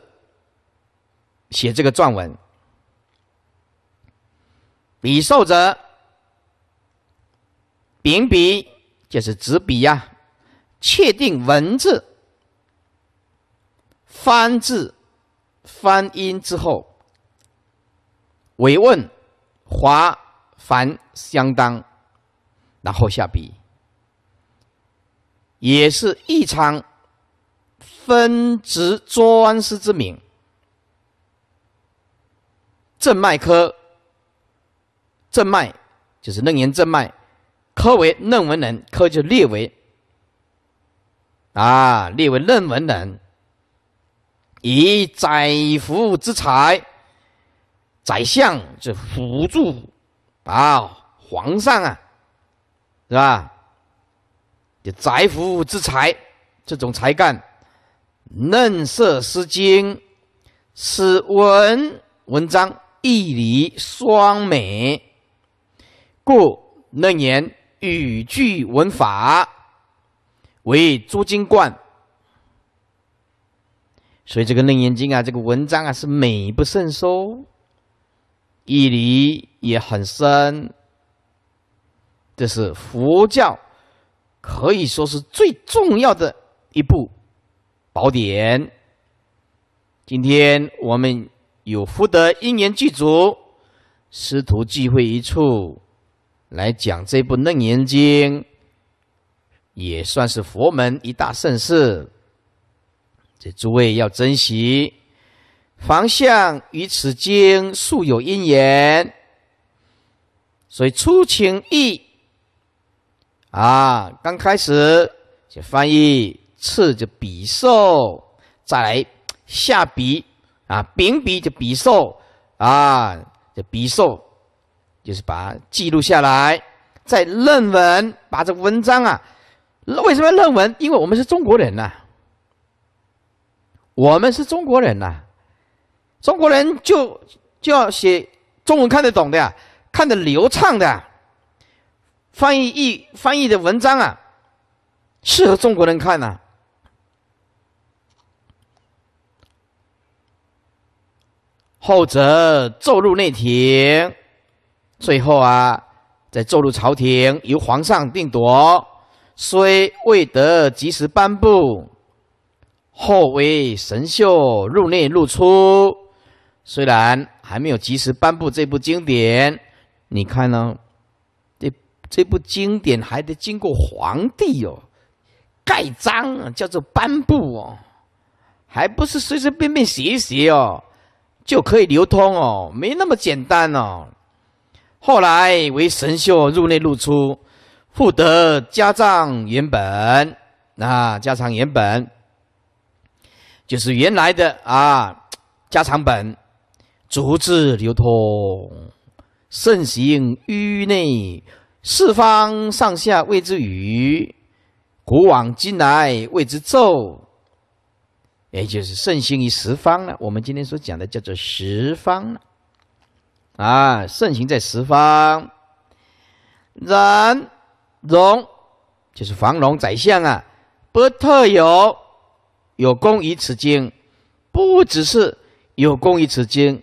[SPEAKER 1] 写这个撰文。比受者，秉笔就是执笔呀。确定文字、翻字、翻音之后，为问、华繁相当，然后下笔，也是异常分职专司之名，正脉科。正脉就是楞严正脉，科为论文人，科就列为啊，列为论文人，以宰辅之才，宰相就辅助啊，皇上啊，是吧？就宰辅之才，这种才干，嫩色诗经，此文文章，一理双美。故楞严语句文法为诸经冠，所以这个楞严经啊，这个文章啊是美不胜收，义理也很深。这是佛教可以说是最重要的一部宝典。今天我们有福德因缘具足，师徒聚会一处。来讲这部《楞严经》，也算是佛门一大盛事，这诸位要珍惜。方向与此经，素有因缘，所以初请意啊，刚开始就翻译次就比寿，再来下笔啊，平笔就比寿啊，这比寿就是把记录下来，在论文把这文章啊，为什么要论文？因为我们是中国人呐，我们是中国人呐，中国人就就要写中文看得懂的，看得流畅的，翻译译翻译的文章啊，适合中国人看呐。后者奏入内廷。最后啊，再奏入朝廷，由皇上定夺。虽未得及时颁布，后为神秀入内入出。虽然还没有及时颁布这部经典，你看呢？这这部经典还得经过皇帝哟，盖章，叫做颁布哦，还不是随随便便写一写哦，就可以流通哦？没那么简单哦。后来为神秀入内露出，复得家藏原本。啊，家藏原本就是原来的啊，家藏本，逐字流通，盛行于内，四方上下谓之雨，古往今来谓之咒，也就是盛行于十方了。我们今天所讲的叫做十方了。啊，盛行在十方，人荣就是房荣宰相啊，不特有有功于此经，不只是有功于此经，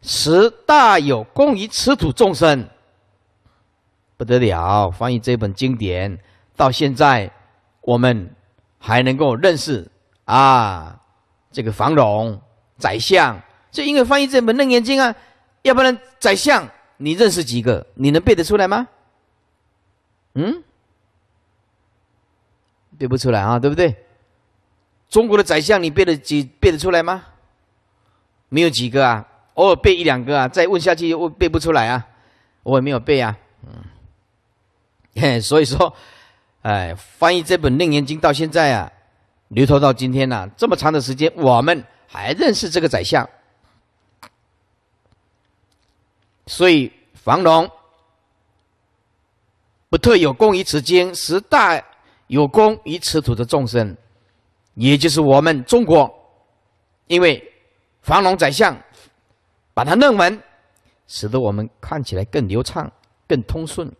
[SPEAKER 1] 十大有功于此土众生，不得了！翻译这本经典到现在，我们还能够认识啊，这个房荣宰相，就因为翻译这本《楞严经》啊。要不然，宰相你认识几个？你能背得出来吗？嗯，背不出来啊，对不对？中国的宰相你背得几背得出来吗？没有几个啊，偶尔背一两个啊，再问下去又背不出来啊，我也没有背啊，嗯，嘿，所以说，哎，翻译这本《楞严经》到现在啊，流传到今天呐，这么长的时间，我们还认识这个宰相。所以，房龙不特有功于此经，十大有功于此土的众生，也就是我们中国，因为房龙宰相把它弄文，使得我们看起来更流畅、更通顺。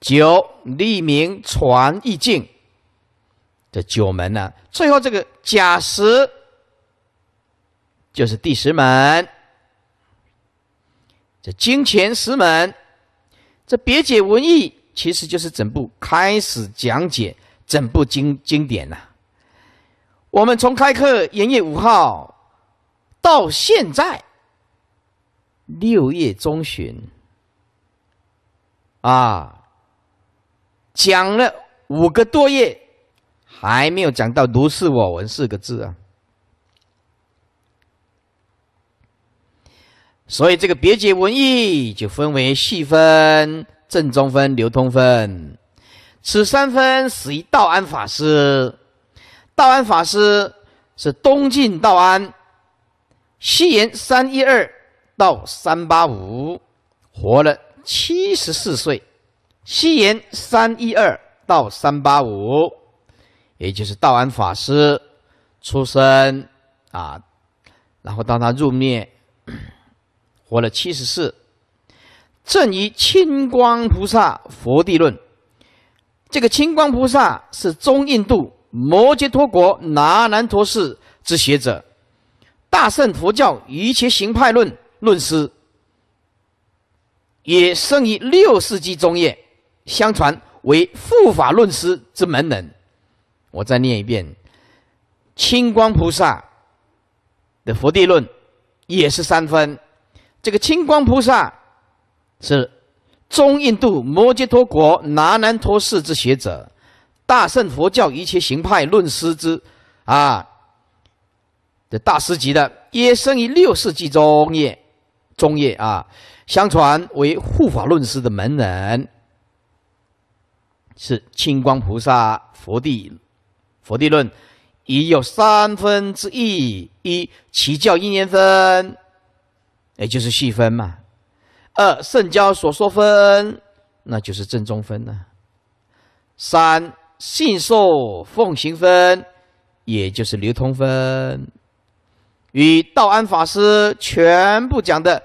[SPEAKER 1] 九立名传意境，这九门呢，最后这个假十就是第十门。这金钱石门，这别解文义，其实就是整部开始讲解整部经经典呐。我们从开课元月五号到现在六月中旬啊，讲了五个多月，还没有讲到“如是我闻”四个字啊。所以这个别解文义就分为细分、正中分、流通分，此三分始于道安法师。道安法师是东晋道安，西延三一二到三八五，活了七十四岁。西延三一二到三八五，也就是道安法师出生啊，然后当他入灭。活了七十四。正于清光菩萨佛地论，这个清光菩萨是中印度摩揭陀国那南陀寺之学者，大胜佛教一切行派论论师，也生于六世纪中叶，相传为护法论师之门人。我再念一遍：清光菩萨的佛地论，也是三分。这个清光菩萨是中印度摩揭陀国那南陀寺之学者，大圣佛教一切行派论师之啊，这大师级的，也生于六世纪中叶，中叶啊，相传为护法论师的门人，是清光菩萨佛地佛地论已有三分之一一其教因缘分。也就是细分嘛。二，圣交所说分，那就是正中分呢。三，信受奉行分，也就是流通分，与道安法师全部讲的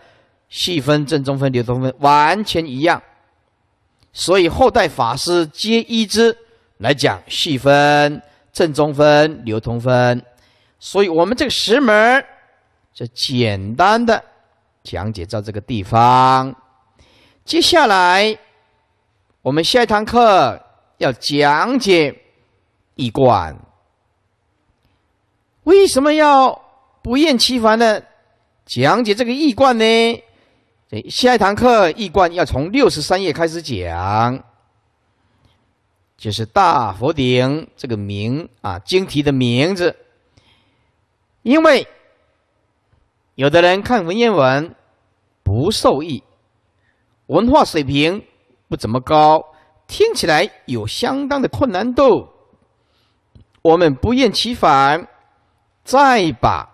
[SPEAKER 1] 细分、正中分、流通分完全一样，所以后代法师皆依之来讲细分、正中分、流通分。所以，我们这个十门这简单的。讲解到这个地方，接下来我们下一堂课要讲解一贯。为什么要不厌其烦的讲解这个易观呢？下一堂课易观要从六十三页开始讲，就是大佛顶这个名啊，经题的名字，因为。有的人看文言文不受益，文化水平不怎么高，听起来有相当的困难度。我们不厌其烦，再把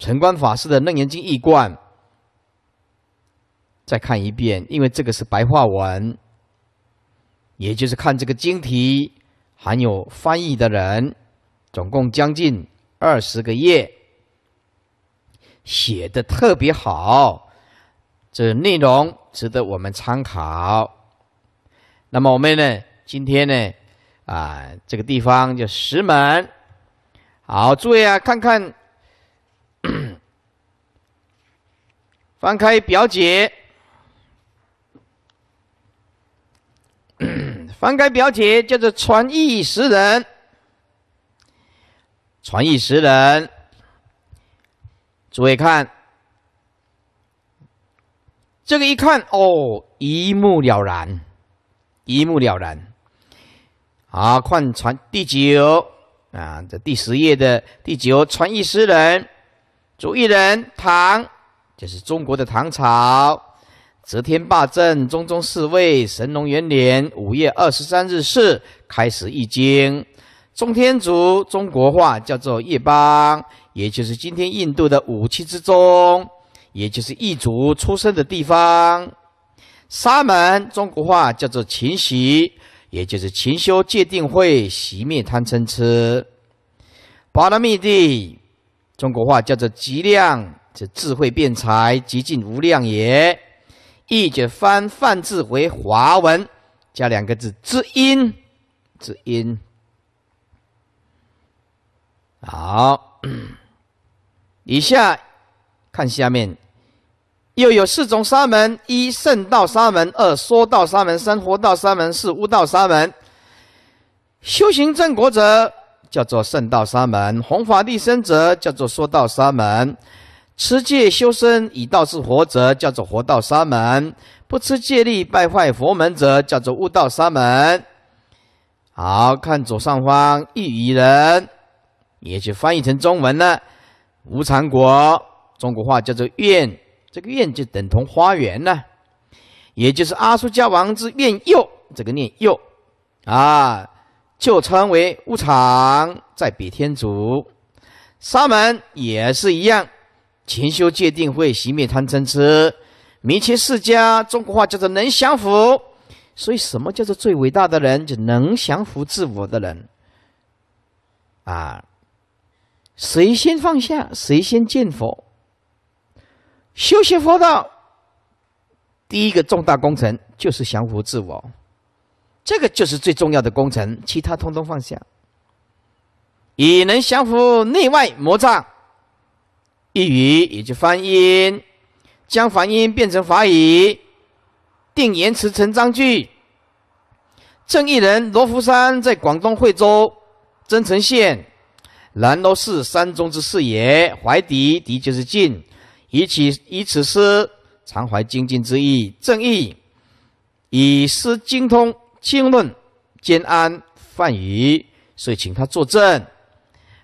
[SPEAKER 1] 陈光法师的《楞严经》译观再看一遍，因为这个是白话文，也就是看这个经题，含有翻译的人，总共将近二十个页。写的特别好，这内容值得我们参考。那么我们呢？今天呢？啊，这个地方叫石门。好，注意啊，看看，翻开表姐，翻开表姐叫做传艺识人，传艺识人。注意看，这个一看哦，一目了然，一目了然。啊，看传第九啊，这第十页的第九传一诗人，主一人唐，这是中国的唐朝，则天霸政，中宗四位，神龙元年五月二十三日是开始易经，中天竺中国话叫做夜邦。也就是今天印度的五七之中，也就是异族出生的地方，沙门中国话叫做勤习，也就是勤修戒定慧，习灭贪嗔痴。宝那密地中国话叫做极量，是智慧辩才极尽无量也。译者翻泛字为华文，加两个字知音，知音。好。以下，看下面，又有四种沙门：一、圣道沙门；二、说道沙门；三、佛道沙门；四、悟道沙门。修行正果者叫做圣道沙门，弘法立身者叫做说道沙门，持戒修身以道治佛者叫做活道沙门，不吃戒力败坏佛门者叫做悟道沙门。好看左上方一余人，也就翻译成中文了。无常国，中国话叫做院，这个院就等同花园呢，也就是阿苏家王之院右，这个念右啊，就称为无常，在比天主，沙门也是一样，勤修戒定慧，熄灭贪嗔痴，明切世家，中国话叫做能降服，所以什么叫做最伟大的人，就能降服自我的人啊。谁先放下，谁先见佛。修习佛道，第一个重大工程就是降服自我，这个就是最重要的工程，其他通通放下，也能降服内外魔障。一语也就翻音，将梵音变成法语，定言辞成章句。正义人罗浮山在广东惠州增城县。兰州市山中之事也，怀敌敌就是晋，以此以此诗常怀精进之意，正义以诗精通经论兼安范语，所以请他作证。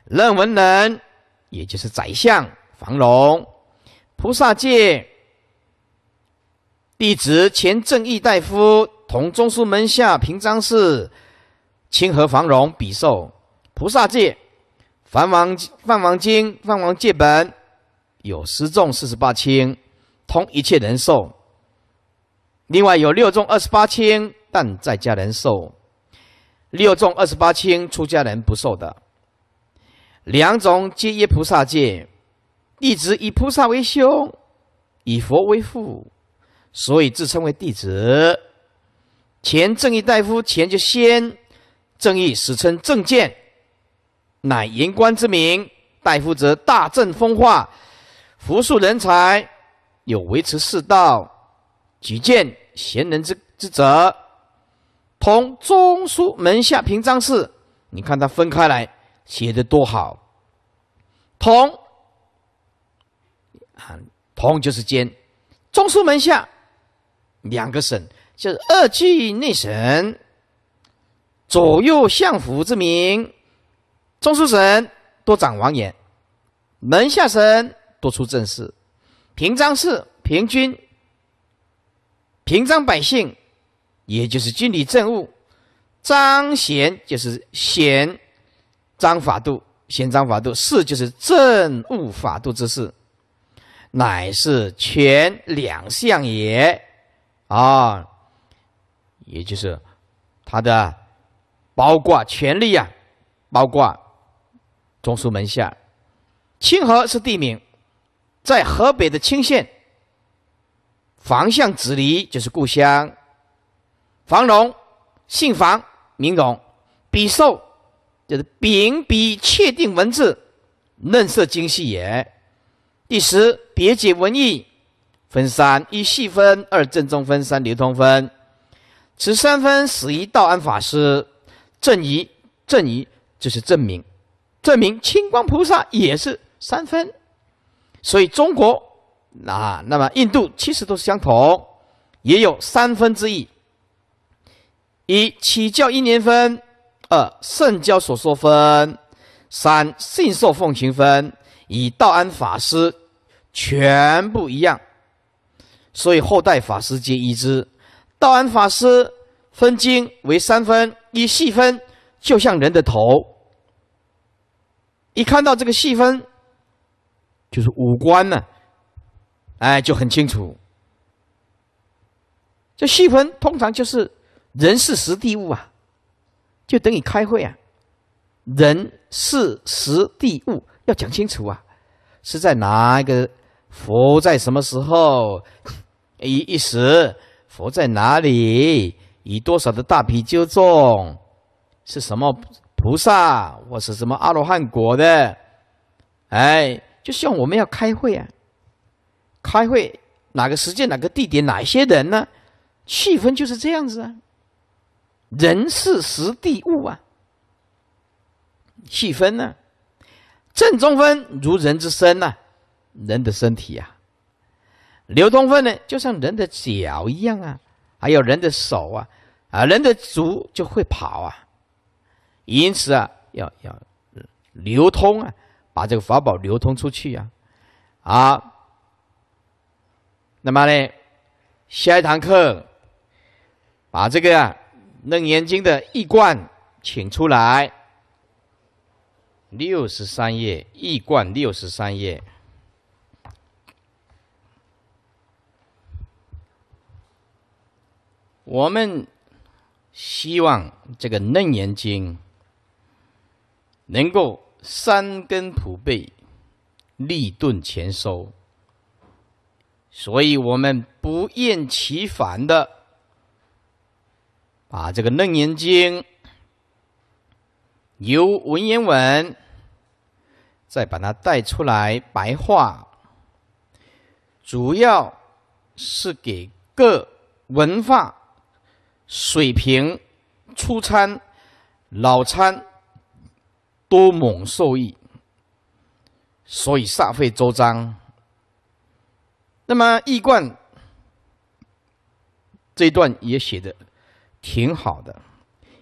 [SPEAKER 1] 任文人，也就是宰相房龙，菩萨戒弟子，前正义大夫，同中书门下平章事清河房荣比寿，菩萨戒。梵王、梵王经、梵王戒本，有十众四十八轻，通一切人受。另外有六众二十八轻，但在家人受。六众二十八轻，出家人不受的。两种皆耶菩萨戒，弟子以菩萨为兄，以佛为父，所以自称为弟子。前正义大夫，前就先正义，史称正见。乃言官之名，代负责大政风化，扶树人才，有维持世道、举荐贤人之之责。同中书门下平章事，你看他分开来写的多好。同啊，同就是兼中书门下两个省，就是二季内省，左右相府之名。中书省多长王言，门下省多出政事，平章事平均，平章百姓，也就是军礼政务。彰贤就是贤，章法度贤章法度事就是政务法度之事，乃是权两项也啊，也就是他的包括权力啊，包括。中书门下，清河是地名，在河北的清县。房相子离就是故乡。房荣，姓房，名荣，笔寿就是秉笔确定文字，嫩色精细也。第十，别解文意分三：一细分，二正中分，三流通分。此三分始于道安法师，正一正一就是正名。证明清光菩萨也是三分，所以中国啊，那么印度其实都是相同，也有三分之一。一起教一年分，二圣教所说分，三信受奉行分，以道安法师全部一样，所以后代法师皆一之。道安法师分经为三分，以细分就像人的头。一看到这个细分，就是五官呢，哎，就很清楚。这细分通常就是人是实地物啊，就等于开会啊，人是实地物要讲清楚啊，是在哪个佛在什么时候一一时，佛在哪里以多少的大批纠众是什么？菩萨，我是什么阿罗汉果的？哎，就像我们要开会啊，开会哪个时间、哪个地点、哪些人呢？气氛就是这样子啊，人是时地物啊，气氛呢，正中分如人之身呐，人的身体啊，流通分呢，就像人的脚一样啊，还有人的手啊，啊，人的足就会跑啊。因此啊，要要流通啊，把这个法宝流通出去呀。啊，那么呢，下一堂课把这个《楞严经》的易观请出来，六十三页易观六十三页，我们希望这个《楞严经》。能够三根普被，立顿前收。所以我们不厌其烦的把这个《楞严经》由文言文再把它带出来白话，主要是给各文化水平初参、老参。多蒙受益，所以煞费周章。那么《易传》这一段也写的挺好的，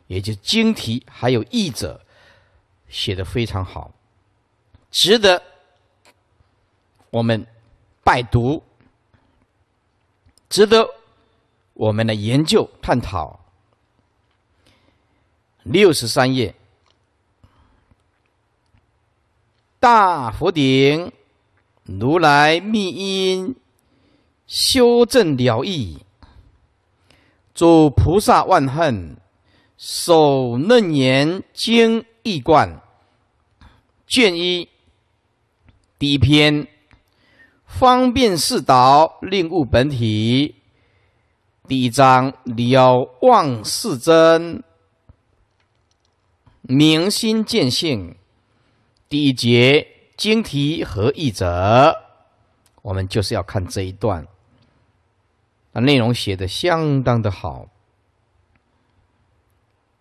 [SPEAKER 1] 也就经题还有译者写的非常好，值得我们拜读，值得我们来研究探讨。六十三页。大佛顶如来密因修正了义，诸菩萨万恨，守楞严经义冠卷一第一篇，方便四导令悟本体，第一章了望是真，明心见性。第一节经题和译者，我们就是要看这一段。那内容写的相当的好，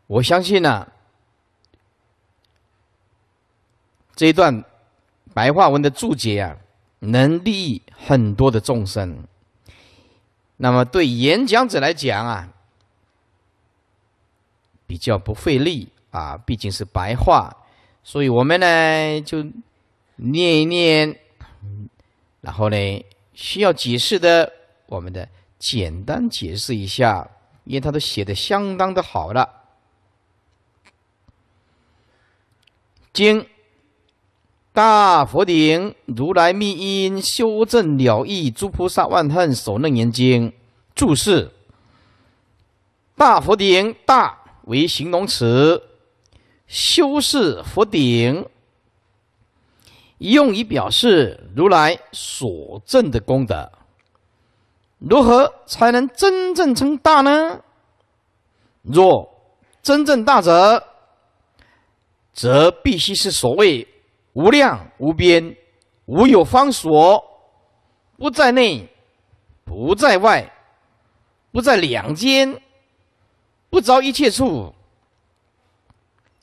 [SPEAKER 1] 我相信呢，这一段白话文的注解啊，能利益很多的众生。那么对演讲者来讲啊，比较不费力啊，毕竟是白话。所以我们呢就念一念，然后呢需要解释的，我们的简单解释一下，因为他都写的相当的好了。经大佛顶如来密因修正了义诸菩萨万恨所论言经，注释：大佛顶大为形容词。修饰佛顶，用以表示如来所证的功德。如何才能真正称大呢？若真正大者，则必须是所谓无量无边、无有方所，不在内，不在外，不在两间，不着一切处。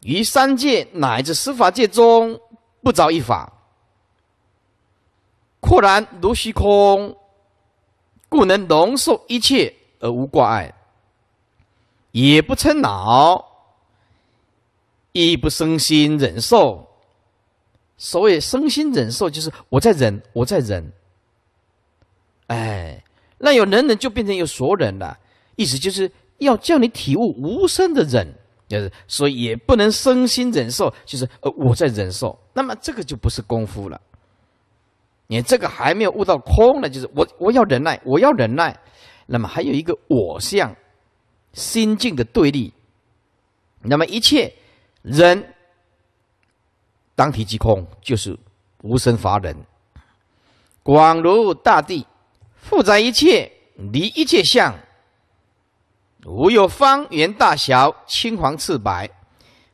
[SPEAKER 1] 于三界乃至十法界中不着一法，豁然如虚空，故能容受一切而无挂碍，也不称恼，亦不生心忍受。所谓生心忍受，就是我在忍，我在忍。哎，那有忍忍就变成有所忍了，意思就是要叫你体悟无声的忍。就是，所以也不能身心忍受，就是呃，我在忍受，那么这个就不是功夫了。你这个还没有悟到空呢，就是我我要忍耐，我要忍耐，那么还有一个我相心境的对立。那么一切人当体即空，就是无生法忍。广如大地，负载一切，离一切相。无有方圆大小，青黄赤白，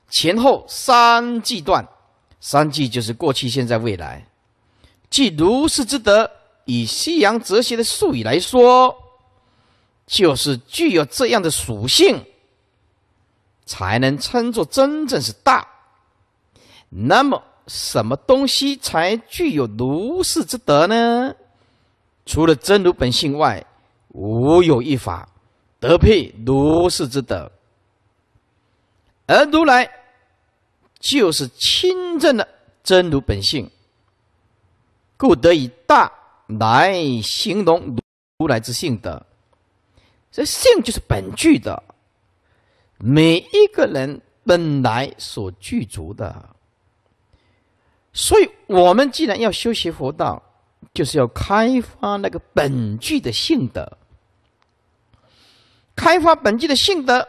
[SPEAKER 1] 前后三际断，三际就是过去、现在、未来。即如是之德，以西洋哲学的术语来说，就是具有这样的属性，才能称作真正是大。那么，什么东西才具有如是之德呢？除了真如本性外，无有一法。德配如是之等，而如来就是清正的真如本性，故得以大来形容如来之性德。这性就是本具的，每一个人本来所具足的。所以我们既然要修习佛道，就是要开发那个本具的性德。开发本具的性德，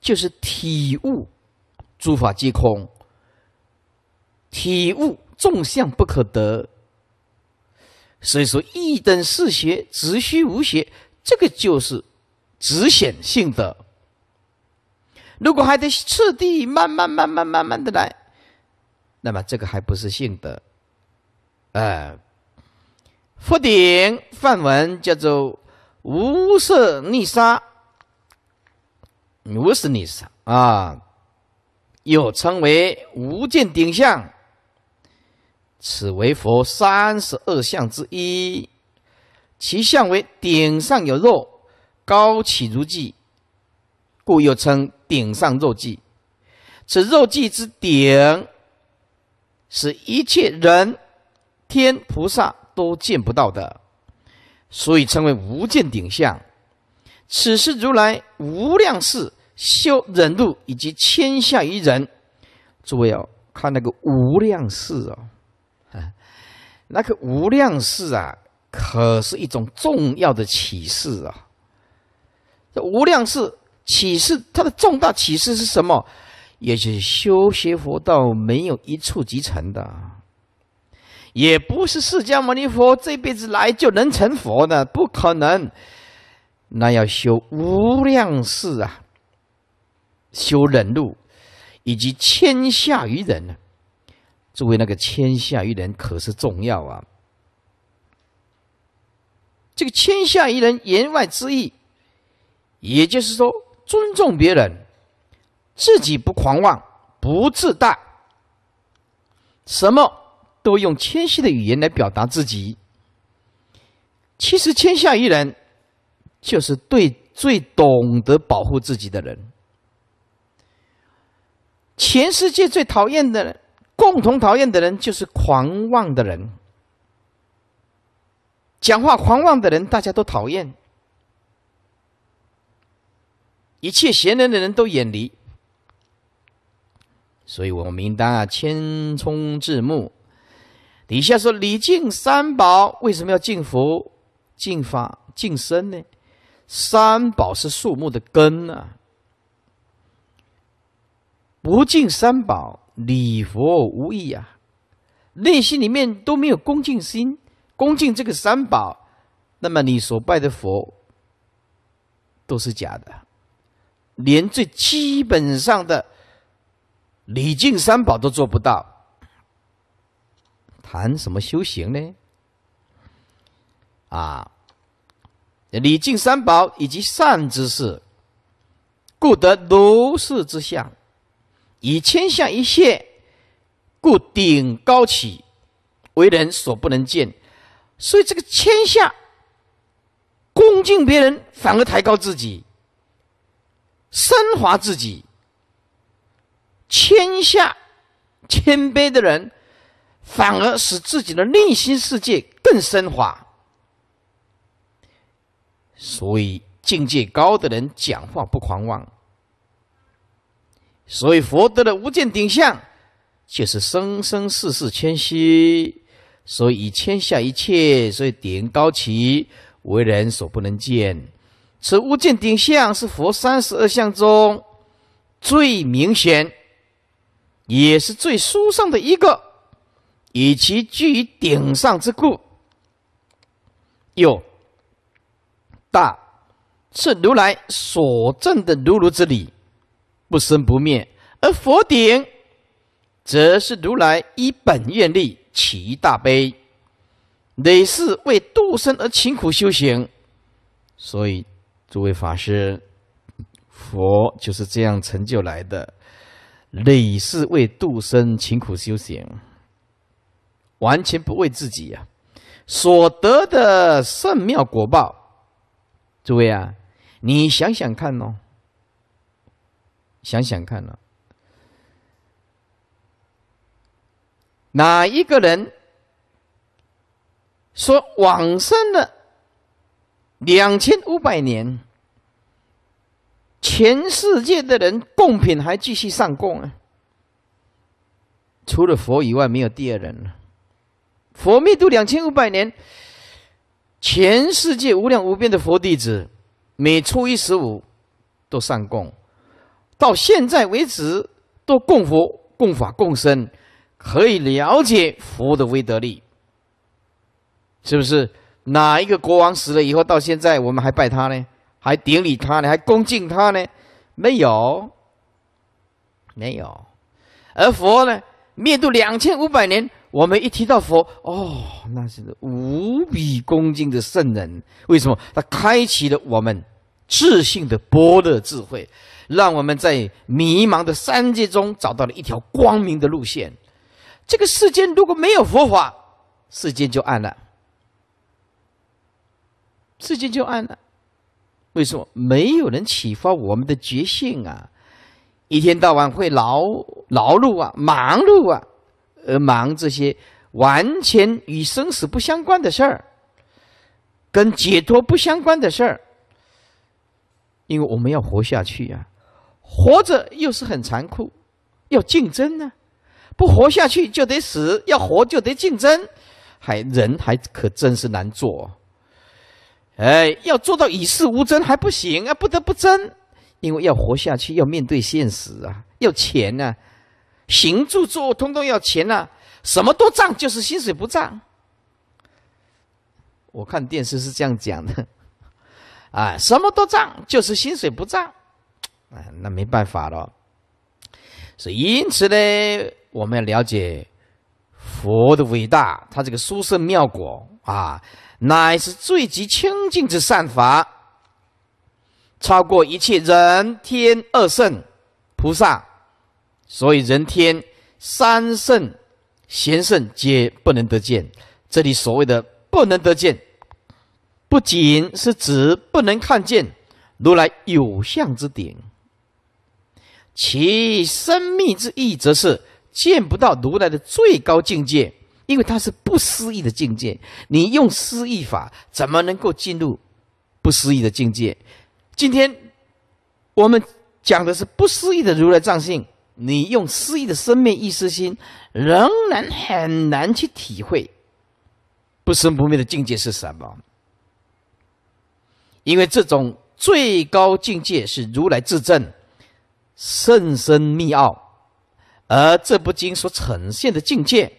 [SPEAKER 1] 就是体悟诸法皆空，体悟众相不可得。所以说，一等四学直须无学，这个就是直显性德。如果还得次第，慢慢、慢慢、慢慢的来，那么这个还不是性德。哎，佛顶范文叫做。无色逆沙，无色逆杀啊，又称为无见顶相。此为佛三十二相之一，其相为顶上有肉，高起如髻，故又称顶上肉髻。此肉髻之顶，是一切人天菩萨都见不到的。所以称为无尽顶相，此是如来无量世修忍度以及千下于人。诸位哦，看那个无量世哦，啊，那个无量世啊，可是一种重要的启示啊。这无量世启示它的重大启示是什么？也就是修学佛道没有一触即成的。也不是释迦牟尼佛这辈子来就能成佛的，不可能。那要修无量世啊，修忍辱，以及谦下于人。呢。诸位，那个谦下于人可是重要啊。这个谦下于人，言外之意，也就是说，尊重别人，自己不狂妄，不自大。什么？都用谦虚的语言来表达自己。其实，谦下于人，就是对最懂得保护自己的人。全世界最讨厌的人，共同讨厌的人，就是狂妄的人。讲话狂妄的人，大家都讨厌。一切贤能的人都远离。所以，我们应当啊，谦冲自目，底下说礼敬三宝，为什么要敬佛、敬法、敬身呢？三宝是树木的根啊，不敬三宝，礼佛无益啊。内心里面都没有恭敬心，恭敬这个三宝，那么你所拜的佛都是假的，连最基本的礼敬三宝都做不到。谈什么修行呢？啊，礼敬三宝以及善之事，故得如是之相；以谦下一切，故顶高起，为人所不能见。所以这个谦下，恭敬别人反而抬高自己，升华自己。谦下，谦卑的人。反而使自己的内心世界更升华。所以境界高的人讲话不狂妄。所以佛得的无间顶相，就是生生世世谦虚，所以以天下一切，所以顶高起，为人所不能见。此无间顶相是佛三十二相中最明显，也是最殊胜的一个。以其居于顶上之故，有大，是如来所证的如如之理，不生不灭；而佛顶，则是如来一本愿力起大悲，累世为度生而勤苦修行。所以，诸位法师，佛就是这样成就来的，累是为度生勤苦修行。完全不为自己呀！所得的甚妙果报，诸位啊，你想想看哦，想想看哦，哪一个人说往生了两千五百年，全世界的人贡品还继续上供啊？除了佛以外，没有第二人了。佛灭度两千五百年，全世界无量无边的佛弟子，每初一十五都上供，到现在为止都供佛、供法、供身，可以了解佛的威德力。是不是哪一个国王死了以后，到现在我们还拜他呢？还顶礼他呢？还恭敬他呢？没有，没有。而佛呢，灭度两千五百年。我们一提到佛，哦，那是无比恭敬的圣人。为什么？他开启了我们自信的波的智慧，让我们在迷茫的三界中找到了一条光明的路线。这个世间如果没有佛法，世间就暗了。世间就暗了。为什么？没有人启发我们的觉性啊！一天到晚会劳劳碌啊，忙碌啊。而忙这些完全与生死不相关的事儿，跟解脱不相关的事儿，因为我们要活下去呀，活着又是很残酷，要竞争呢，不活下去就得死，要活就得竞争，还人还可真是难做，哎，要做到与世无争还不行啊，不得不争，因为要活下去，要面对现实啊，要钱呢。行住坐通通要钱呐，什么都涨，就是薪水不涨。我看电视是这样讲的，啊，什么都涨，就是薪水不涨，啊，那没办法了。所以，因此呢，我们要了解佛的伟大，他这个殊胜妙果啊，乃是最极清净之善法，超过一切人天二圣菩萨。所以，人天三圣、贤圣皆不能得见。这里所谓的“不能得见”，不仅是指不能看见如来有相之顶，其生命之意，则是见不到如来的最高境界，因为它是不思议的境界。你用思议法，怎么能够进入不思议的境界？今天我们讲的是不思议的如来藏性。你用诗意的生命意识心，仍然很难去体会不生不灭的境界是什么。因为这种最高境界是如来至正、甚深密奥，而这部经所呈现的境界，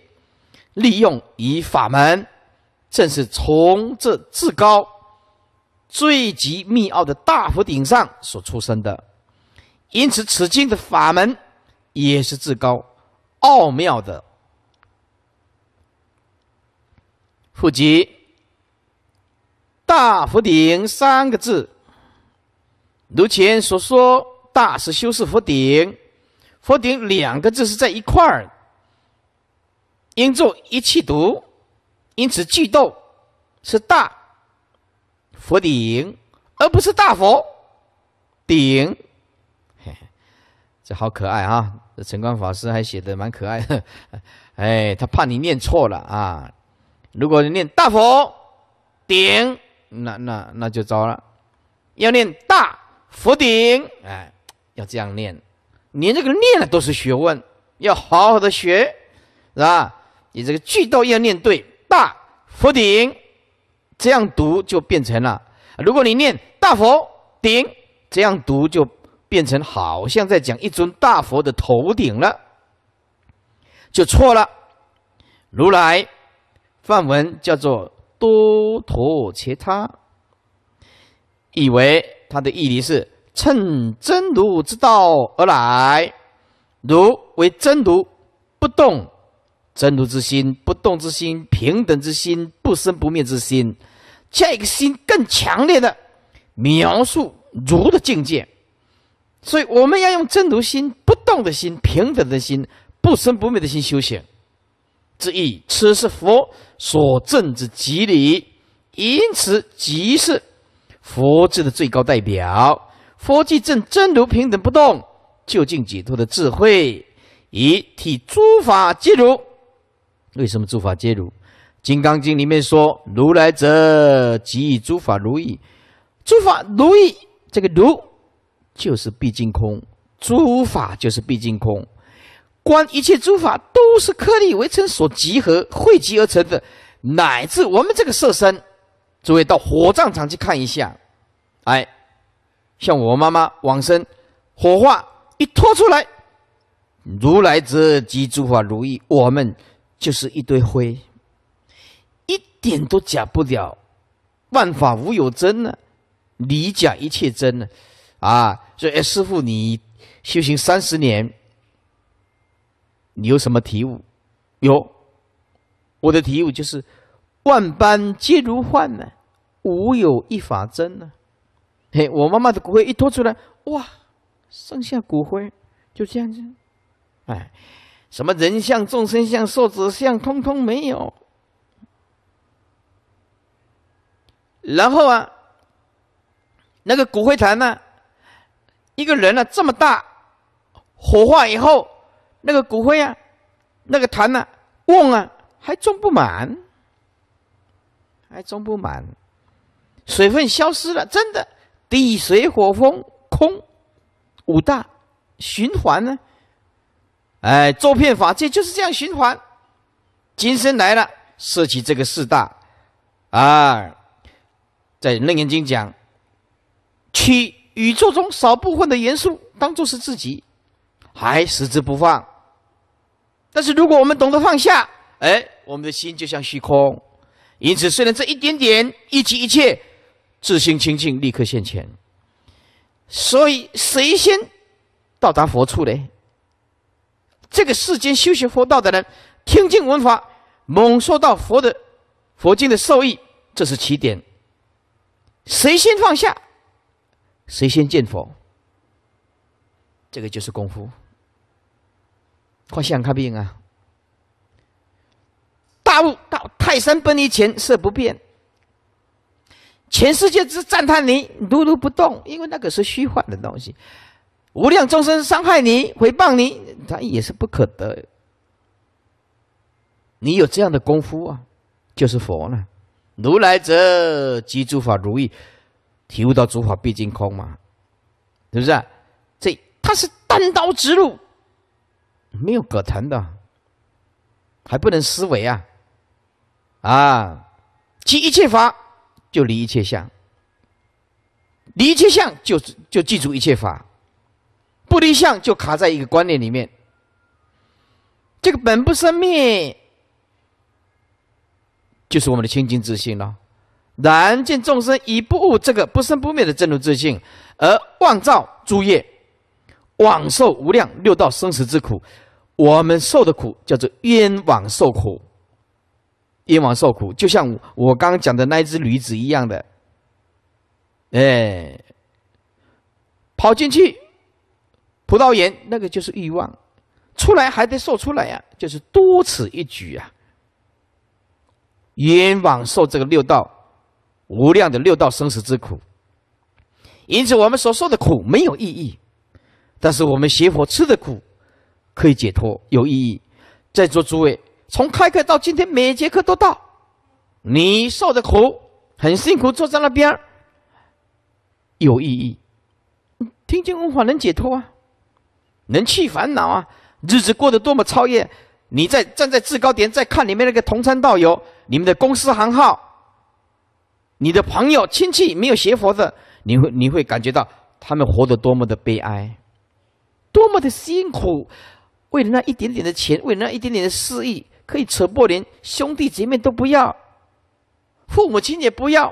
[SPEAKER 1] 利用以法门，正是从这至高、最极密奥的大佛顶上所出生的。因此，此经的法门。也是至高奥妙的，复及大佛顶三个字，如前所说，大是修饰佛顶，佛顶两个字是在一块儿，应作一气读，因此句读是大佛顶，而不是大佛顶。好可爱啊！这陈光法师还写的蛮可爱的。哎，他怕你念错了啊。如果你念大佛顶，那那那就糟了。要念大佛顶，哎，要这样念。连这个念了都是学问，要好好的学，是吧？你这个句都要念对，大佛顶这样读就变成了。如果你念大佛顶这样读就。变成好像在讲一尊大佛的头顶了，就错了。如来梵文叫做多陀切他，以为他的意理是趁真如之道而来。如为真如，不动，真如之心，不动之心，平等之心，不生不灭之心，这个心更强烈的描述如的境界。所以我们要用真如心、不动的心、平等的心、不生不灭的心修行，之意。此是佛所证之极理，因此即是佛智的最高代表。佛即证真如平等不动，究竟解脱的智慧，以体诸法皆如。为什么诸法皆如？《金刚经》里面说：“如来者，即诸法如意。诸法如意，这个如。”就是毕竟空，诸法就是毕竟空，观一切诸法都是颗粒微尘所集合、汇集而成的，乃至我们这个色身，诸位到火葬场去看一下，哎，像我妈妈往生，火化一拖出来，如来者即诸法如意，我们就是一堆灰，一点都假不了，万法无有真呢，理假一切真呢。啊，说哎，师傅，你修行三十年，你有什么体悟？有，我的体悟就是万般皆如幻呢，无有一法真呢。嘿，我妈妈的骨灰一拖出来，哇，剩下骨灰就这样子，哎，什么人像、众生像、寿者像，通通没有。然后啊，那个骨灰坛呢？一个人呢这么大，火化以后，那个骨灰啊，那个坛呢，瓮啊，还装不满，还装不满，水分消失了，真的，地水火风空五大循环呢，哎，做片法界就是这样循环，今生来了涉及这个四大，啊，在楞严经讲七。宇宙中少部分的元素当做是自己，还矢志不放。但是如果我们懂得放下，哎，我们的心就像虚空。因此，虽然这一点点一即一切，自心清净立刻现前。所以，谁先到达佛处呢？这个世间修行佛道的人，听经闻法，猛受到佛的佛经的受益，这是起点。谁先放下？谁先见佛？这个就是功夫。快想看病啊！大悟到泰山崩于前色不变，全世界只赞叹你，如如不动，因为那个是虚幻的东西。无量众生伤害你、诽谤你，他也是不可得。你有这样的功夫啊，就是佛了。如来者，即诸法如意。体悟到诸法毕竟空嘛，是不是？这他是单刀直入，没有葛藤的，还不能思维啊！啊，即一切法就离一切相，离一切相就就记住一切法，不离相就卡在一个观念里面。这个本不生灭，就是我们的清净之心了。然见众生已不悟这个不生不灭的真如自性，而妄造诸业，妄受无量六道生死之苦。我们受的苦叫做冤枉受苦，冤枉受苦，就像我刚刚讲的那只驴子一样的，哎，跑进去葡萄园，那个就是欲望，出来还得受出来呀，就是多此一举啊，冤枉受这个六道。无量的六道生死之苦，因此我们所受的苦没有意义，但是我们学佛吃的苦可以解脱有意义。在座诸位，从开课到今天每节课都到，你受的苦很辛苦，坐在那边有意义。听经闻法能解脱啊，能去烦恼啊，日子过得多么超越！你在站在制高点再看你们那个同参道友，你们的公司行号。你的朋友、亲戚没有学佛的，你会你会感觉到他们活得多么的悲哀，多么的辛苦，为了那一点点的钱，为了那一点点的私欲，可以扯破连兄弟姐妹都不要，父母亲也不要，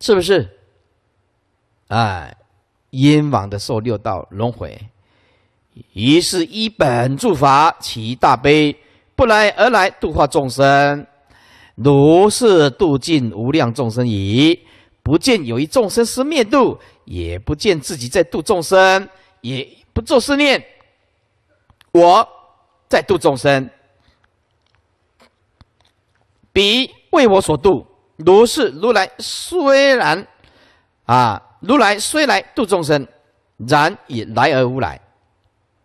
[SPEAKER 1] 是不是？哎，冤枉的受六道轮回，于是，一本住法起大悲，不来而来度化众生。如是度尽无量众生矣，不见有一众生是灭度，也不见自己在度众生，也不做思念。我在度众生，彼为我所度。如是如来虽然，啊，如来虽来度众生，然也来而无来。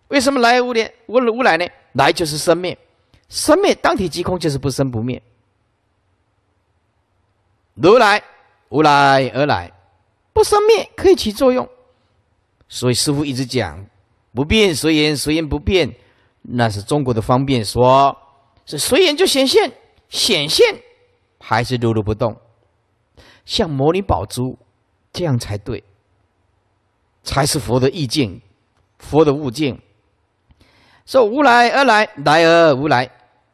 [SPEAKER 1] 为什么来而无来，无无来呢？来就是生灭，生灭当体即空，就是不生不灭。如来无来而来，不生灭可以起作用，所以师傅一直讲不变随缘，随缘不变，那是中国的方便说，是随缘就显现，显现还是如如不动，像摩尼宝珠，这样才对，才是佛的意境，佛的悟境。说无来而来，来而无来，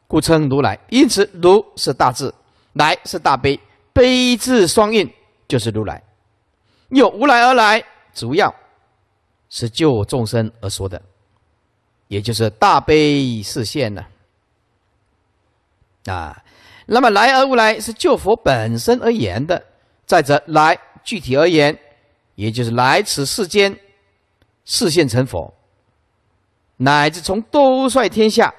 [SPEAKER 1] 故称如来。因此如是大智，来是大悲。悲智双运就是如来，有无来而来，主要是救众生而说的，也就是大悲示现呢。啊，那么来而无来，是救佛本身而言的。再者，来具体而言，也就是来此世间示现成佛，乃至从兜率天下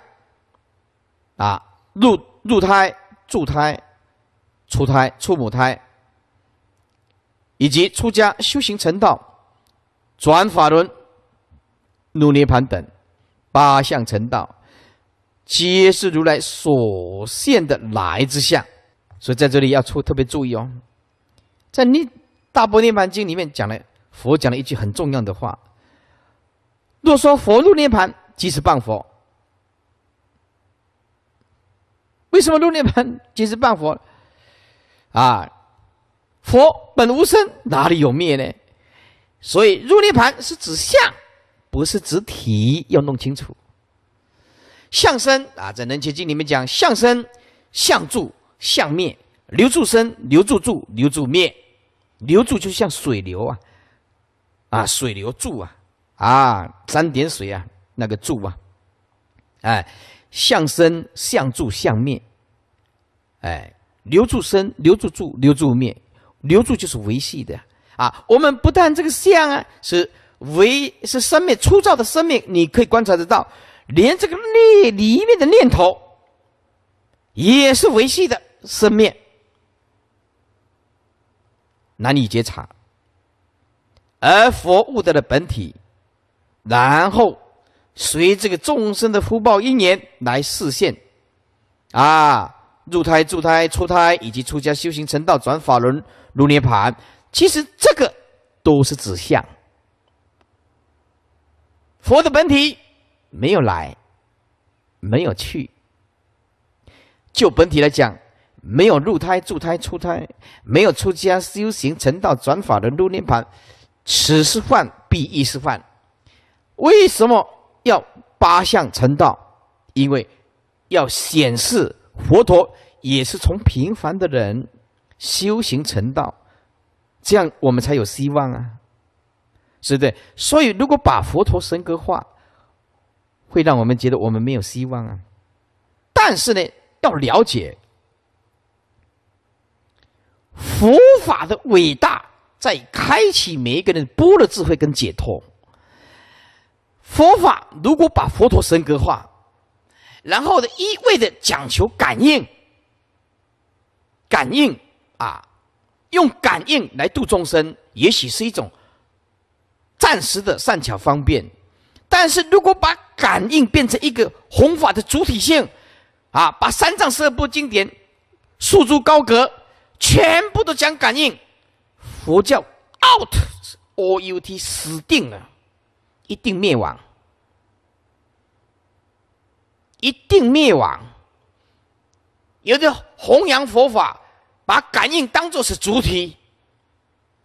[SPEAKER 1] 啊入入胎住胎。出胎、出母胎，以及出家修行成道、转法轮、入涅盘等八相成道，皆是如来所现的来之相。所以在这里要出特别注意哦。在《涅大波涅盘经》里面讲了，佛讲了一句很重要的话：“若说佛入涅盘即是谤佛，为什么入涅盘即是谤佛？”啊，佛本无生，哪里有灭呢？所以入涅盘是指相，不是指体，要弄清楚。相生啊，在《楞严经》里面讲相生、相住、相灭，留住生，留住住，留住灭，留住就像水流啊，啊，水流住啊，啊，三点水啊，那个住啊，哎，相生、相住、相灭，哎。留住身，留住住，留住面，留住就是维系的啊。我们不但这个相啊是维是生命，粗糙的生命，你可以观察得到，连这个念里面的念头，也是维系的生命，难以觉察。而佛悟得了本体，然后随这个众生的福报因缘来实现啊。入胎、住胎、出胎，以及出家修行成道、转法轮、入涅盘，其实这个都是指向佛的本体，没有来，没有去。就本体来讲，没有入胎、住胎、出胎，没有出家修行成道、转法轮、入涅盘。此是犯，必亦是犯。为什么要八相成道？因为要显示。佛陀也是从平凡的人修行成道，这样我们才有希望啊，是对。所以，如果把佛陀神格化，会让我们觉得我们没有希望啊。但是呢，要了解佛法的伟大，在开启每一个人的般若智慧跟解脱。佛法如果把佛陀神格化。然后呢，一味的讲求感应，感应啊，用感应来度众生，也许是一种暂时的善巧方便。但是如果把感应变成一个弘法的主体性，啊，把三藏四部经典束诸高阁，全部都讲感应，佛教 out，out 死定了，一定灭亡。一定灭亡。有的弘扬佛法，把感应当作是主体，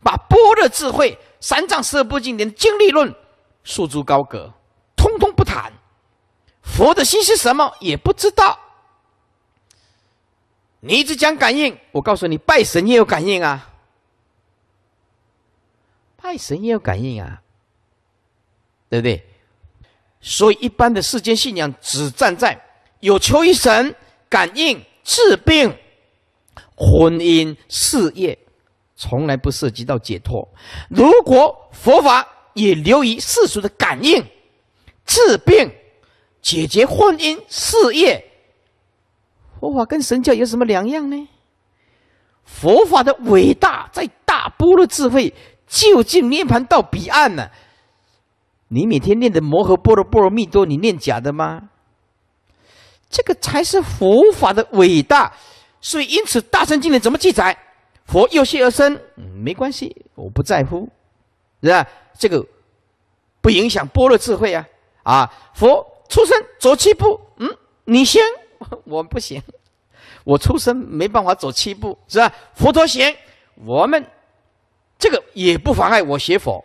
[SPEAKER 1] 把《般若智慧》《三藏四部经典》《经律论》束之高阁，通通不谈。佛的心是什么也不知道。你一直讲感应，我告诉你，拜神也有感应啊，拜神也有感应啊，对不对？所以，一般的世间信仰只站在有求于神感应治病、婚姻、事业，从来不涉及到解脱。如果佛法也留于世俗的感应、治病、解决婚姻、事业，佛法跟神教有什么两样呢？佛法的伟大在大波罗智慧，究竟涅盘到彼岸呢？你每天念的“摩诃波罗波罗蜜多”，你念假的吗？这个才是佛法的伟大。所以，因此，《大乘经》里怎么记载？佛由心而生，没关系，我不在乎，是吧？这个不影响般若智慧啊！啊，佛出生走七步，嗯，你行，我不行，我出生没办法走七步，是吧？佛陀行，我们这个也不妨碍我学佛，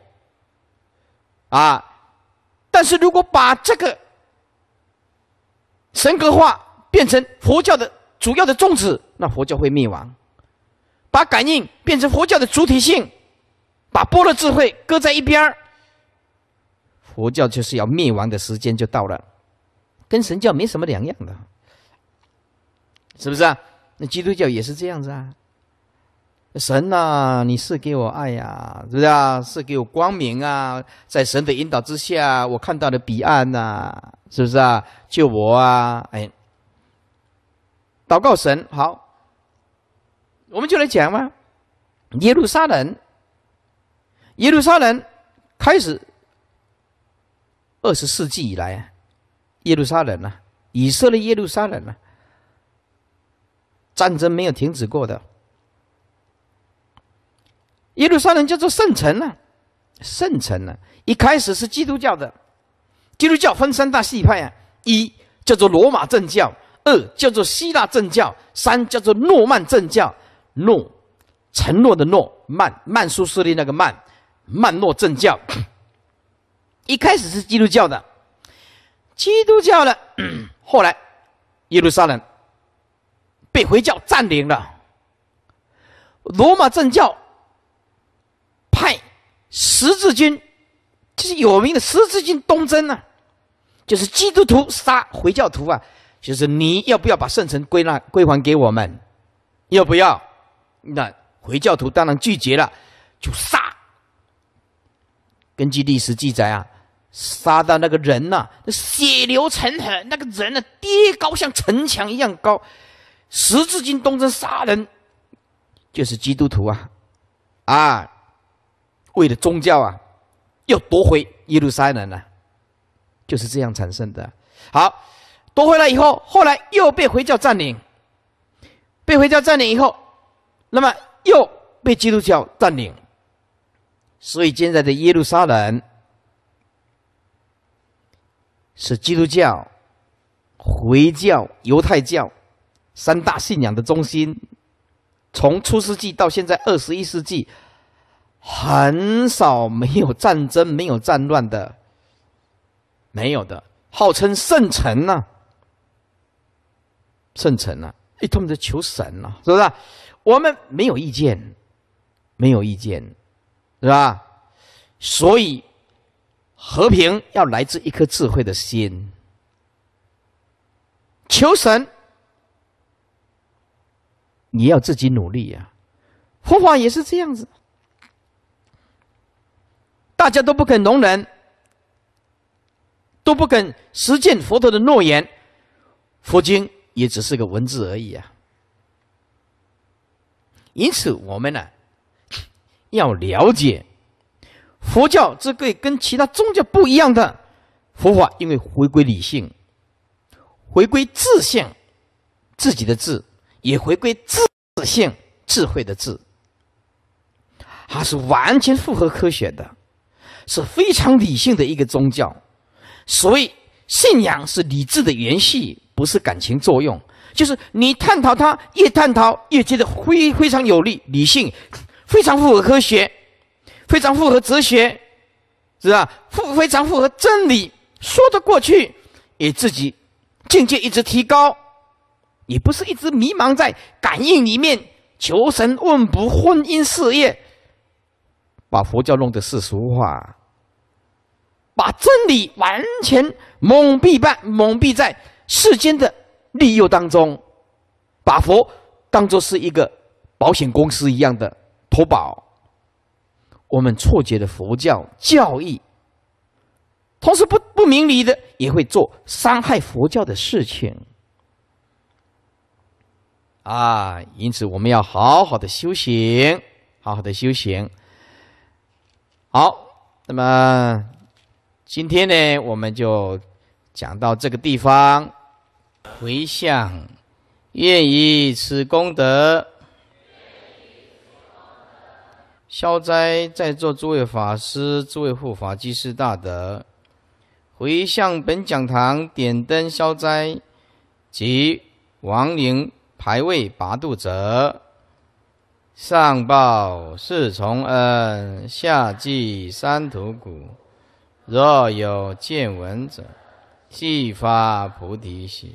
[SPEAKER 1] 啊。但是如果把这个神格化变成佛教的主要的宗旨，那佛教会灭亡。把感应变成佛教的主体性，把般若智慧搁在一边儿，佛教就是要灭亡的时间就到了，跟神教没什么两样的，是不是啊？那基督教也是这样子啊。神呐，你是给我爱呀，是不是啊？是给我光明啊！在神的引导之下，我看到了彼岸呐，是不是啊？救我啊！哎，祷告神好，我们就来讲嘛。耶路撒冷，耶路撒冷开始二十世纪以来，耶路撒冷呐，以色列耶路撒冷呐，战争没有停止过的。耶路撒冷叫做圣城呢，圣城呢。一开始是基督教的，基督教分三大系派啊：一叫做罗马正教，二叫做希腊正教，三叫做诺曼正教。诺，承诺的诺，曼曼苏斯利那个曼，曼诺正教。一开始是基督教的，基督教的，后来耶路撒冷被回教占领了，罗马正教。派十字军，就是有名的十字军东征呢，就是基督徒杀回教徒啊，就是你要不要把圣城归纳归还给我们？要不要？那回教徒当然拒绝了，就杀。根据历史记载啊，杀到那个人呐，血流成河，那个人呢，跌高像城墙一样高。十字军东征杀人，就是基督徒啊，啊。为了宗教啊，要夺回耶路撒冷呢，就是这样产生的。好，夺回来以后，后来又被回教占领，被回教占领以后，那么又被基督教占领。所以现在的耶路撒冷是基督教、回教、犹太教三大信仰的中心，从初世纪到现在二十一世纪。很少没有战争、没有战乱的，没有的，号称圣城呢？圣城呢？哎，他们在求神呢，是不是？我们没有意见，没有意见，是吧？所以和平要来自一颗智慧的心。求神，你要自己努力呀！佛法也是这样子。大家都不肯容忍，都不肯实践佛陀的诺言，佛经也只是个文字而已啊。因此，我们呢要了解佛教这个跟其他宗教不一样的佛法，因为回归理性，回归自信自己的自，也回归自信智慧的智，它是完全符合科学的。是非常理性的一个宗教，所以信仰是理智的延续，不是感情作用。就是你探讨它，越探讨越觉得非非常有利、理性，非常符合科学，非常符合哲学，是吧？符非常符合真理，说得过去，也自己境界一直提高，也不是一直迷茫在感应里面求神问卜、婚姻事业，把佛教弄得世俗化。把真理完全蒙蔽办蒙蔽在世间的利诱当中，把佛当做是一个保险公司一样的投保。我们错觉的佛教教义，同时不不明理的也会做伤害佛教的事情。啊，因此我们要好好的修行，好好的修行。好，那么。今天呢，我们就讲到这个地方。回向，愿以此功德，消灾。在座诸位法师、诸位护法，即是大德，回向本讲堂点灯消灾，及亡灵牌位拔度者，上报四重恩，下济三途苦。若有见闻者，即发菩提心，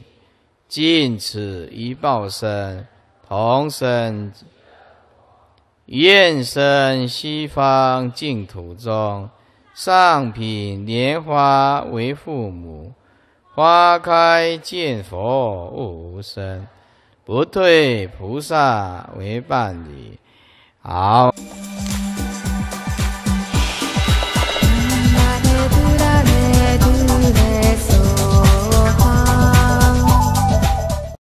[SPEAKER 1] 尽此一报身，同生愿生西方净土中，上品莲花为父母，花开见佛悟无生，不退菩萨为伴侣。好。爱不能。